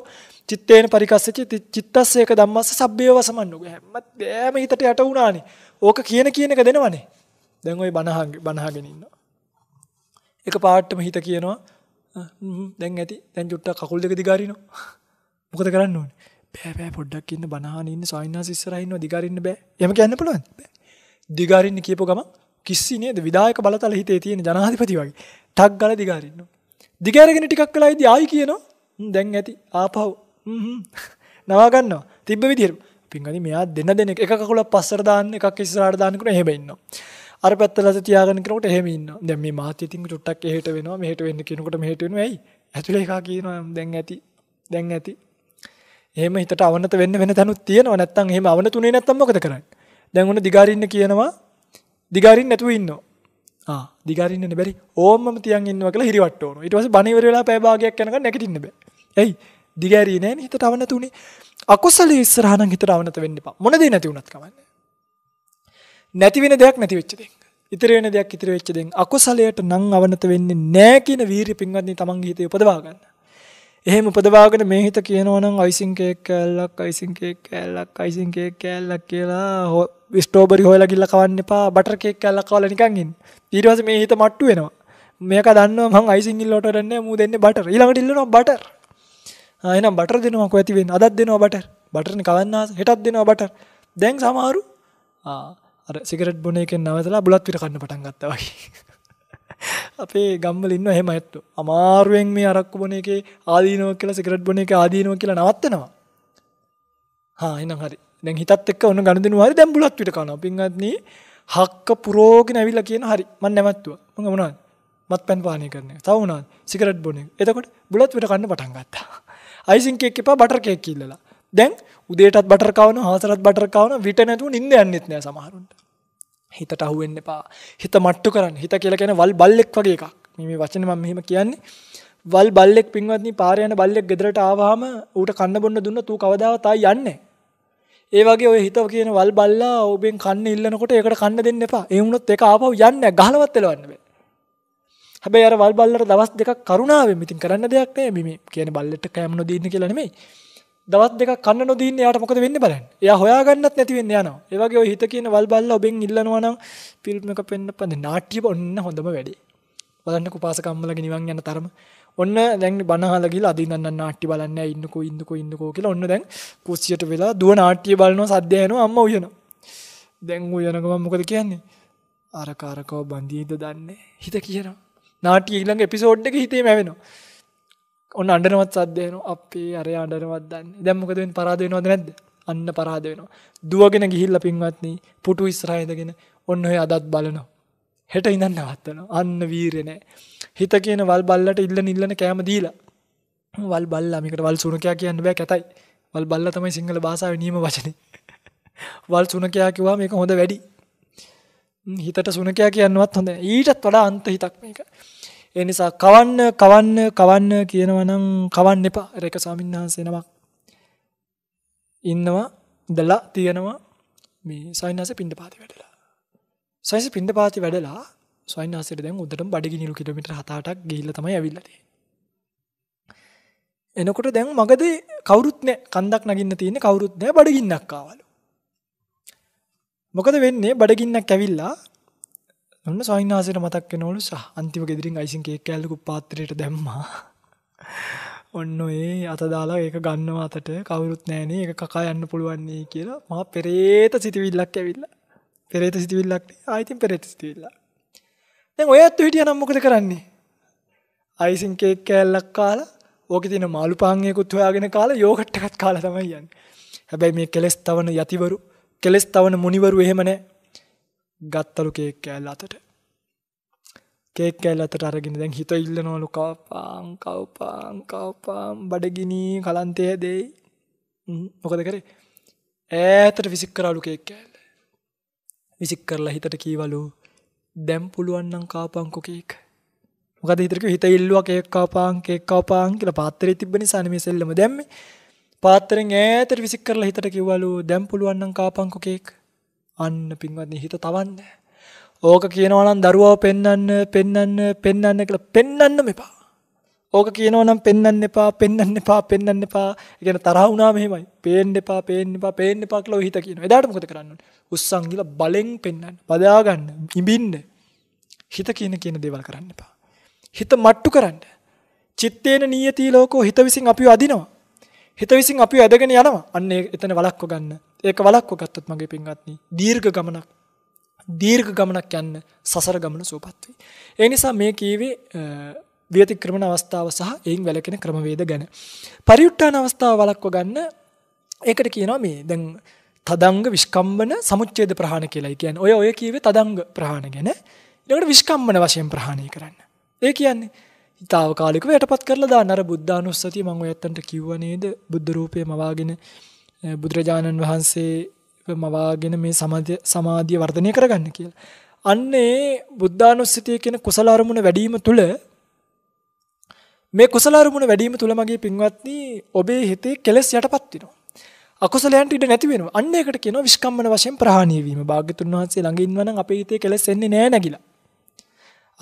S1: චිත්තේන පරිකස්සචි චිත්තස්සේක ධම්මස්ස සබ්බේ වසමන්නකෝ හැමදේම හිතට යට වුණානේ ඕක කියන කියන එක දෙනවනේ දැන් ওই බනහගෙන බනහගෙන ඉන්නවා එක පාට්ටම හිත කියනවා දැන් ඇති දැන් ජුට්ට කකුල් දෙක දිගාරිනවා මොකද කරන්න ඕන පෑපෑ පොඩ්ඩක් ඉන්න බනහන ඉන්න සයින්හා සිස්සරහින්න දිගරන්න බෑ යම කියන්න පුළුවන් දිගාරන්න කියපු ගම කිස්සි නේද විදායක බලතල හිතේ තියෙන ජනාධිපති වගේ තක් ගල දිගාරන්න දිගාරගෙන ටිකක් කලායිද ආයි කියනවා දැන් ඇති ආපව් නවාගන්නවා තිබ්බ විදිර පින්ගනි මෙයා දෙන්න දෙන එක කකුල පස්සරදාන්න එකක් ඉස්රාධානකට හෙබෙන්න්නවා අර පැත්තලස තියාගෙන කෙනකොට එහෙම ඉන්නවා. දැන් මේ මාත්‍ය ඉතින් චුට්ටක් එහෙට වෙනවා මෙහෙට වෙන්න කෙනකොට මෙහෙට වෙනවා. ඇයි? ඇතුලේ එකා කියනවා දැන් ඇති. දැන් ඇති. එහෙම හිතට අවනත වෙන්න වෙන තැනුත් තියෙනවා. නැත්තම් එහෙම අවනතුනේ නැත්තම් මොකද කරන්නේ? දැන් ඔන්න දිගාරින්න කියනවා. දිගාරින්න නැතුව ඉන්නවා. ආ දිගාරින්න බැරි ඕම්මම තියන් ඉන්නවා කියලා හිරිවට්ට ඕන. ඊට පස්සේ බණ ඉවර වෙලා පැය භාගයක් යනකම් නැගිටින්න බෑ. ඇයි? දිගාරියේ නැහැනේ හිතට අවනතුනේ. අකුසලයේ ඉස්සරහනම් හිතට අවනත වෙන්න එපා. මොන දේ නැති වුණත් කමන්නේ. නැති වෙන දෙයක් නැති වෙච්ච දෙයක්. ඉතිරි වෙන දෙයක් ඉතිරි වෙච්ච දෙයක්. අකුසලයට නම් අවනත වෙන්නේ නැහැ කියන වීරිය පින්වත්නි තමන්ගේ හිතේ උපදවා ගන්න. එහෙම උපදවාගෙන මේ හිත කියනවා නම් අයිසින් කේක් කෑල්ලක් අයිසින් කේක් කෑල්ලක් අයිසින් කේක් කෑල්ලක් කියලා ස්ට්‍රෝබරි හොයලා ගිල්ල කවන්න එපා බටර් කේක් කෑල්ලක් කවලා නිකන් ඉන්න. ඊට පස්සේ මේ හිත මට්ටු වෙනවා. මේක දන්නවා මං අයිසින් ඉල්ලවට දෙන්නේ මූ දෙන්නේ බටර්. ඊළඟට ඉල්ලනවා බටර්. ආ එහෙනම් බටර් දෙනවා කොහොති වෙන්නේ? අදත් දෙනවා බටර්. බටර්නේ කවන්නාස හෙටත් දෙනවා බටර්. දැන් සමහරු ආ අර සිගරට් බොන එකෙන් නැවතලා බුලත් විට කන්න පටන් ගත්තා වගේ. අපේ ගම්වල ඉන්න එහෙම ඇත්තෝ. අමාරුවෙන් මේ අරක්කු බොන එකේ ආදීනව කියලා සිගරට් බොන එකේ ආදීනව කියලා නවත්තනවා. හා එහෙනම් හරි. දැන් හිතත් එක්ක ඔන්න ගනුදෙනු හරි දැන් බුලත් විට කනවා. පින්වත්නි හක්ක පුරෝගෙන ඇවිල්ලා කියන හරි මම නැවතුවා. මම මොනවද? මත්පැන් පානය කරන එක. තව උනාද? සිගරට් බොන එක. එතකොට බුලත් විට කන්න පටන් ගත්තා. අයිසින් කේක් එපා බටර් කේක් කිල්ලලා. දැන් උදේටත් බටර් කවනවා හවසටත් බටර් කවනවා විට නැතුව නිින්ද යන්නෙත් නෑ සමහරුන්ට. හිතට අහු වෙන්න එපා. හිත මට්ටු කරන්න. හිත කියලා කියන්නේ වල් බල්ලෙක් වගේ එකක්. මේ මේ වචනේ මම මෙහෙම කියන්නේ. වල් බල්ලෙක් පින්වත්නි පාර යන බල්ලෙක් ගෙදරට ආවහම ඌට කන්න බොන්න දුන්නොත් ඌ කවදාවත් ආයි යන්නේ ඒ වගේ ඔය හිතව කියන වල් බල්ලා ඔබෙන් කන්න ඉල්ලනකොට ඒකට කන්න දෙන්න එපා. ඒ වුණොත් ඒක ආපහු යන්නේ ගහලවත් එලවන්න බෑ. හැබැයි අර වල් බල්ලට දවස් දෙකක් කරුණාවෙන් ඉතින් කරන්න දෙයක් නෑ මේ කියන්නේ බල්ලෙට කෑම නොදී ඉන්න කියලා නෙමෙයි. දවස් දෙකක් කන්න නොදී ඉන්න එයාට මොකද වෙන්නේ බලන්න. එයා හොයාගන්නත් නැති වෙන්න යනවා. ඒ වගේ ඔය හිත කියන වල් බල්ලා ඔබෙන් ඉල්ලනවා නම් ෆිල්ම් එක පෙන්නපන්ද නාට්‍ය ඔන්න හොඳම වැඩේ. බලන්නකෝ පාසකම්මලගේ නිවන් යන තරම. ඔන්න දැන් බනහලා ගිහලා අද ඉඳන් නාට්‍ය බලන්න ඉන්නකෝ ඉන්නකෝ ඉන්නකෝ කියලා ඔන්න දැන් කුස්සියට වෙලා දුව නාට්‍ය බලනවා සද්ද ඇහෙනවා අම්මා උයනවා. දැන් උයනකම මොකද කියන්නේ? අර කාරකව බඳීද දන්නේ හිත කියනවා. නාට්‍ය ඊළඟ එපිසෝඩ් එක හිතේම ඇවෙනවා. ඔන්න අඬනවත් සද්දයන අපේ අරය අඩනවත් දන්න දැම්මකදෙන් පරාදවෙනවද නැද්ද අන්න පරාද වෙනවා. දුවගෙන ගිහිල්ල පින්වත්න පුටු ඉස්රායිදගෙන ඔන්න ඔය අදත් බලනවා. හෙට ඉඳන්න අවත්තන අන්න වීරණෑ. හිත කියන වල් බල්ලට ඉල්ල නිල්ලන කෑම දීලා. වල් බල්ල මිකට වල් සුනකයා කියන්න බෑ කැතයි වල් බල්ල තමයි සිංහල භාසාාව නීම වචන. වල් සුනකයා කිවා මේක හොඳ වැඩි. හිතට සුනකයා කියන්නවත් හොඳ ඊටත් වඩා අන්ත හිතක් මේක. ඒ නිසා කවන්න කවන්න කවන්න කියනවා නම් කවන්න එපා. අර එක ස්වාමින්වහන්සේ නමක් ඉන්නවා ඉඳලා තියෙනවා මේ සයින්හසේ පින්ඩපාති වැඩලා. සයින්ස් පින්ඩපාති වැඩලා සයින්හසේට දැන් උඩටම බඩගිනිලු කිලෝමීටර් 7-8ක් ගිහිල්ලා තමයි ඇවිල්ලා තියෙන්නේ. එනකොට දැන් මගදී කවුරුත් නැහැ. කන්දක් නගින්න තියෙන්නේ කවුරුත් නැහැ. බඩගින්නක් ආවලු. මොකද වෙන්නේ? බඩගින්නක් ඇවිල්ලා ඔන්න සයින්නාසයට මතක් වෙනවලු සහ අන්තිම ගෙදරින් අයිසින් කේක් කෑල්ලකුත් පාත්‍රයට දැම්මා. ඔන්න ඒ අත දාලා ඒක ගන්නව අතට කවුරුත් නෑනේ ඒක කකා යන්න පුළුවන්නේ කියලා මා පෙරේත සිතිවිල්ලක් ඇවිල්ලා. පෙරේත සිතිවිල්ලක් ආයිතින් පෙරේත සිතිවිල්ලා. දැන් ඔය ඇත්තු හිටියා නම් මොකද කරන්නේ? අයිසින් කේක් කෑල්ලක් කාලා ඕකේ තියෙන මාළු පාංගයකුත් හොයාගෙන කාලා යෝගට් එකක් කාලා තමයි යන්නේ. හැබැයි මේ කෙලස් තවන යතිවරු කෙලස් තවන මුනිවරු එහෙම නෑ ගත්තලු කේක් කෑල්ල අතට කේක් කෑල්ල අතට අරගෙන දැන් හිත ඉල්ලනවලු කවපාං කවපාං කවපාම් බඩගිනී කලන්තය දෙයි මොකද කරේ ඈතට විසික් කරලු කේක් කෑල්ල විසික් කරලා හිතට කීවලු දැම් පුළුවන්නම් කාපංකො කේක් මොකද හිතරක හිත ඉල්ලුව කේක් කාපාං කේක් කාපාං කියලා පාත්තරේ තිබ්බනි සනමේ සෙල්ලම දැම්මේ පාත්තරෙන් ඈතට විසික් කරලා හිතට කිව්වලු දැම් පුළුවන්නම් කාපංකො කේක් අන්න පින්වත්නි හිත තවන්න. ඕක කියනවා නම් දරුවව පෙන්නන්න, පෙන්නන්න, පෙන්නන්න කියලා පෙන්නන්න එපා. ඕක කියනවා නම් පෙන්වන්න එපා පෙන්වන්න එපා පෙන්වන්න එපා. ඒ කියන්නේ තරහ වුණාම එහෙමයි. පේන්න එපා පේන්න එපා පේන්න එපා කියලා හිත කියනවා. එදාට මොකද කරන්න ඕනේ? උස්සන් ගිලා බලෙන් පෙන්වන්න. බදා ගන්න. ඉඹින්න. හිත කියන කියන දේවල් කරන්න එපා. හිත මට්ටු කරන්න. චිත්තේන නියති ලෝකෝ හිත විසින් අපිව අදිනවා. හිත විසින් අපිව ඇදගෙන යනවා. අන්න එතන වළක්ව ගන්න. ඒක වලක්ව ගත්තත් මගේ පින්වත්නි දීර්ඝ ගමනක් දීර්ඝ ගමනක් යන්න සසර ගමන සූපත් වෙයි. ඒ නිසා මේ කීවේ විතික්‍රමන අවස්ථාව සහ එයින් වැළකෙන ක්‍රමවේද ගැන. පරිඋත් ทาน අවස්ථාව වලක්ව ගන්න ඒකට කියනවා මේ දැන් තදංග විස්කම්බන සමුච්ඡේද ප්‍රහාණ කියලායි කියන්නේ. ඔය ඔය කියවේ තදංග ප්‍රහාණ ගැන. ඊළඟට විස්කම්බන වශයෙන් ප්‍රහාණය කරන්න. ඒ කියන්නේ ඊතාවකාලිකව යටපත් කරලා දාන්න අර බුද්ධානුස්සතිය මම ඔයත්තන්ට කිව්ව නේද? බුද්ධ රූපය මවාගෙන බුදුරජාණන් වහන්සේ මවාගෙන මේ සමාධිය වර්ධනය කරගන්න කියලා. අන්නේ බුද්ධානුස්සතිය කියන කුසල අරමුණ වැඩිම තුල මේ කුසල අරමුණ වැඩිම තුල මගේ පින්වත්නි ඔබේ හිතේ කෙලෙස් යටපත් වෙනවා. අකුසලයන්ට ඉඩ නැති වෙනවා. අන්න ඒකට කියනවා විස්කම්මන වශයෙන් ප්‍රහාණය වීම. භාග්‍යතුන් වහන්සේ ළඟ ඉන්නවනම් අපේ හිතේ කෙලෙස් එන්නේ නැහැ නැගිලා.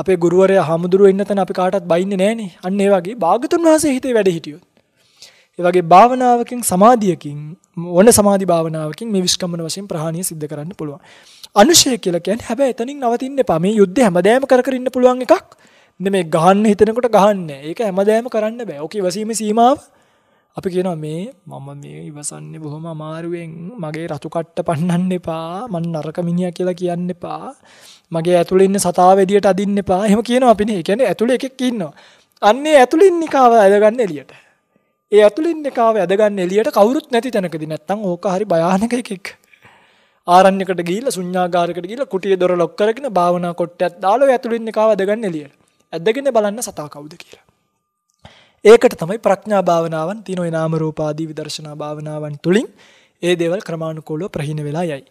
S1: අපේ ගුරුවරයා හාමුදුරුවෝ ඉන්න තැන අපි කාටවත් බයින්නේ නැහනේ. අන්න ඒ වගේ භාග්‍යතුන් වහන්සේ හිතේ වැඩ හිටියොත් ඒ වගේ භාවනාවකින් සමාධියකින් ඕන සමාධි භාවනාවකින් මේ විස්කම්මන වශයෙන් ප්‍රහාණිය සිද්ධ කරන්න පුළුවන්. අනුශය කියලා කියන්නේ හැබැයි එතනින් නවතින්න එපා. මේ යුද්ධය හැමදාම කර කර ඉන්න පුළුවන් එකක්. මේ ගහන්න හිතනකොට ගහන්න. ඒක හැමදාම කරන්න බෑ. ඔක ඉවසීමේ සීමාව අපි කියනවා මේ මම මේ ඉවසන්නේ බොහොම අමාරුවෙන් මගේ රතු කට්ට පන්නන්න එපා මන් නරක මිනිහා කියලා කියන්න එපා මගේ ඇතුළේ ඉන්න සතාව එළියට අදින්න එපා එහෙම කියනවා අපිනේ ඒ කියන්නේ ඇතුළේ එකෙක් ඉන්නවා අන්නේ ඇතුළේ ඉන්න කාව අදගන්න එළියට ඒ ඇතුලින් එකාව ඇදගන්න එළියට කවුරුත් නැති තැනකදී නැත්තම් ඕක හරි භයානක එකෙක්. ආරණ්‍යකට ගිහිල්ලා ශුන්‍යාගාරයකට ගිහිල්ලා කුටියේ දොර ලොක් කරගෙන භාවනා කොට්ටයක් දාලා ඔය ඇතුලින් එකාව ඇදගන්න එළියට. ඇදගෙන බලන්න සතා කවුද කියලා. ඒකට තමයි ප්‍රඥා භාවනාවන් තියෙන ওই නාම රූප ආදී විදර්ශනා භාවනාවන් තුලින් ඒ දේවල් ක්‍රමානුකූලව ප්‍රහීන වෙලා යයි.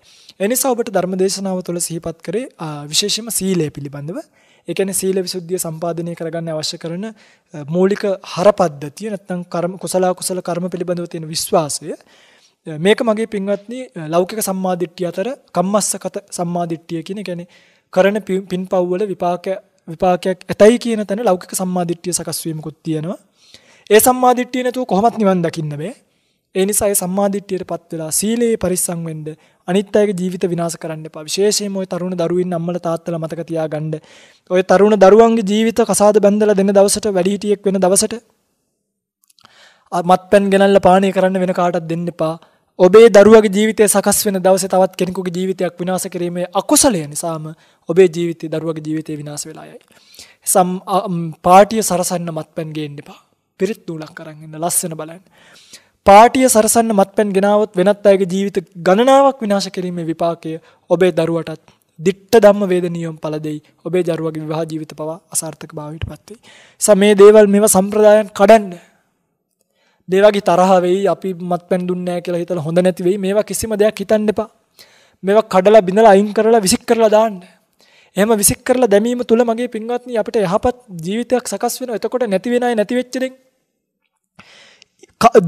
S1: එනිසා ඔබට ධර්මදේශනාව තුළ සිහිපත් කරේ විශේෂයෙන්ම සීලය පිළිබඳව ඒ කියන්නේ සීල විසුද්ධිය සම්පාදනය කරගන්න අවශ්‍ය කරන මූලික හරපද්ධතිය නැත්නම් කර්ම කුසල කුසල කර්ම පිළිබඳව තියෙන විශ්වාසය මේක මගේ පින්වත්නි ලෞකික සම්මාදිට්ඨිය අතර කම්මස්සගත සම්මාදිට්ඨිය කියන කියන්නේ කරන පින්පව් වල විපාක විපාකයක් ඇතයි කියන තැන ලෞකික සම්මාදිට්ඨිය සකස් වීමකුත් තියෙනවා ඒ සම්මාදිට්ඨිය නැතුව කොහොමත් නිවන් දකින්න බෑ ඒ නිසා ඒ සම්මාදිට්ඨියටපත් වෙලා සීලයේ පරිස්සම් වෙන්න අනිත් අයගේ ජීවිත විනාශ කරන්න එපා. විශේෂයෙන්ම ওই තරුණ දරුවින් අම්මලා තාත්තලා මතක තියාගන්න. ওই තරුණ දරුවන්ගේ ජීවිත කසාද බැඳලා දෙන දවසට වැඩිහිටියෙක් වෙන දවසට මත්පැන් ගෙනල්ලා පානය කරන්න වෙන කාටවත් දෙන්න එපා. ඔබේ දරුවගේ ජීවිතය සකස් වෙන දවසේ තවත් කෙනෙකුගේ ජීවිතයක් විනාශ කිරීමේ අකුසලය නිසාම ඔබේ ජීවිතය දරුවගේ ජීවිතය විනාශ වෙලා යයි. සම් පාටිය සරසන්න මත්පැන් ගේන්න එපා. පිරිත් නූලක් කරන් ඉන්න ලස්සන බලන්න. පාටිය සරසන්න මත්පැන් ගෙනාවොත් වෙනත් අයගේ ජීවිත ගණනාවක් විනාශ කිරීමේ විපාකය ඔබේ දරුවටත් දිට්ට ධම්ම වේදනියම් පළදෙයි ඔබේ දරුවගේ විවාහ ජීවිත පවා අසාර්ථක භාවයට පත්වෙයි. සමේ දේවල් මේව සම්ප්‍රදායන් කඩන්න. දේවගේ තරහ වෙයි අපි මත්පැන් දුන්නේ නැහැ කියලා හිතලා හොඳ නැති වෙයි. මේවා කිසිම දෙයක් හිතන්න එපා. මේවා කඩලා බිඳලා අයින් කරලා විසික් කරලා දාන්න. එහෙම විසික් කරලා දැමීම තුල මගේ පින්වත්නි අපිට යහපත් ජීවිතයක් සකස් වෙනවා. එතකොට නැති වෙනයි නැති වෙච්ච දෙයක්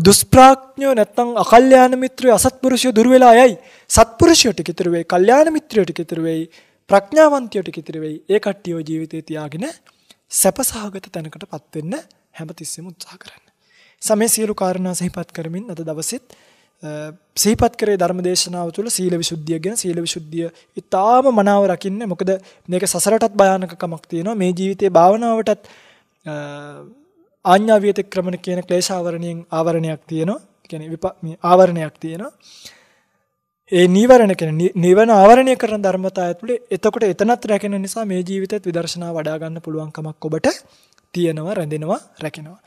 S1: දුෂ්ප්‍රඥයෝ නැත්නම් අකල්යාණ මිත්‍රයෝ අසත්පුරුෂයෝ දුර වෙලා යයි. සත්පුරුෂයට කිතර වෙයි, කල්යාණ මිත්‍රයට කිතර වෙයි, ප්‍රඥාවන්තයට කිතර වෙයි. ඒ කට්ටියෝ ජීවිතේ තියාගෙන සැපසහගත තැනකටපත් වෙන්න හැමතිස්සෙම උත්සාහ කරන්න. සමේ සියලු කාරණා සිහිපත් කරමින් අද දවසෙත් සීපත් කරේ ධර්මදේශනාව තුළ සීල විසුද්ධිය ගැන සීල විසුද්ධිය ඉතාම මනාව රකින්න මොකද මේක සසරටත් භයානකකමක් තියෙනවා මේ ජීවිතේ භාවනාවටත් ආඥා ව්‍යතික්‍රමණ කියන ක්ලේශ ආවරණයෙන් ආවරණයක් තියෙනවා. කියන්නේ ආවරණයක් තියෙනවා. ඒ නීවරණ කියන නිවන ආවරණය කරන ධර්මතා ඇතුලේ එතකොට එතනත් රැකෙන නිසා මේ ජීවිතෙත් විදර්ශනා වඩා ගන්න පුළුවන් කමක් ඔබට තියෙනවා, රැඳෙනවා, රැකෙනවා.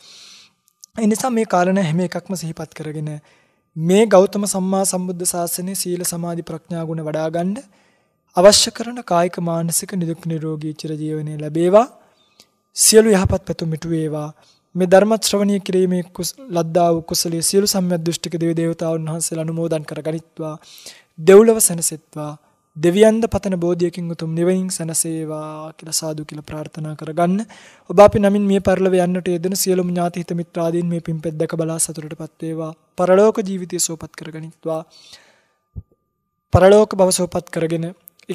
S1: ඒ නිසා මේ කාරණා හැම එකක්ම සිහිපත් කරගෙන මේ ගෞතම සම්මා සම්බුද්ධ ශාසනයේ සීල සමාධි ප්‍රඥා ගුණ වඩා ගන්න අවශ්‍ය කරන කායික මානසික නිදුක් නිරෝගී චිරජීවනයේ ලැබේවා සියලු යහපත් පැතුම් මිටුවේවා මේ ධර්ම ශ්‍රවණය කිරීමේ ලද්දා වූ කුසලයේ සියලු සම්මියද්දෘෂ්ටික දේව දේවතාවුන් වහන්සේලා අනුමෝදන් කරගනිත්වා දෙව්ලොව සැනසෙත්වා දෙවියන්ද පතන බෝධියකින් උතුම් නිවනින් සැනසේවා කියලා සාදු කියලා ප්‍රාර්ථනා කරගන්න. ඔබ අපි නමින් මේ පරිලව යන්නට යෙදෙන සියලුම ඥාති හිත මිත්‍රාදීන් මේ පින්පෙත් දැක බලා සතුටටපත් වේවා. පරලෝක ජීවිතය සෝපත් කරගනිත්වා. පරලෝක භව සෝපත් කරගෙන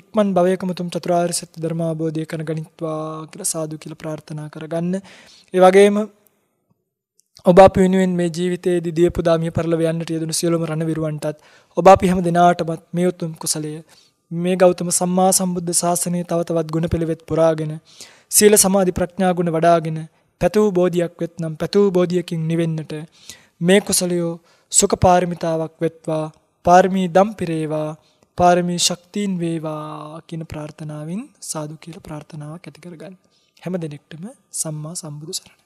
S1: ඉක්මන් භවයකම උතුම් චතුරාර්ය සත්‍ය ධර්ම අවබෝධය කරගනිත්වා කියලා සාදු කියලා ප්‍රාර්ථනා කරගන්න. ඒ වගේම ඔබ අප වෙනුවෙන් මේ ජීවිතයේදී දියපු දාමිය පරලව යන්නට යෙදුණු සියලුම රණවිරුවන්ටත් ඔබ අපි හැම දිනාටමත් මේ උතුම් කුසලය මේ ගෞතම සම්මා සම්බුද්ධ ශාසනය තව තවත් ගුණපිළිවෙත් පුරාගෙන සීල සමාධි ප්‍රඥා ගුණ වඩාගෙන පැතූ බෝධියක් වෙත්නම් පැතූ බෝධියකින් නිවෙන්නට මේ කුසලයෝ සුඛ පාරමිතාවක් වෙත්වා පාරමී දම් පිරේවා පාරමී ශක්තියින් වේවා කියන ප්‍රාර්ථනාවෙන් සාදු කියලා ප්‍රාර්ථනාවක් ඇති කරගන්න. හැම දිනෙකටම සම්මා සම්බුදු සරණයි.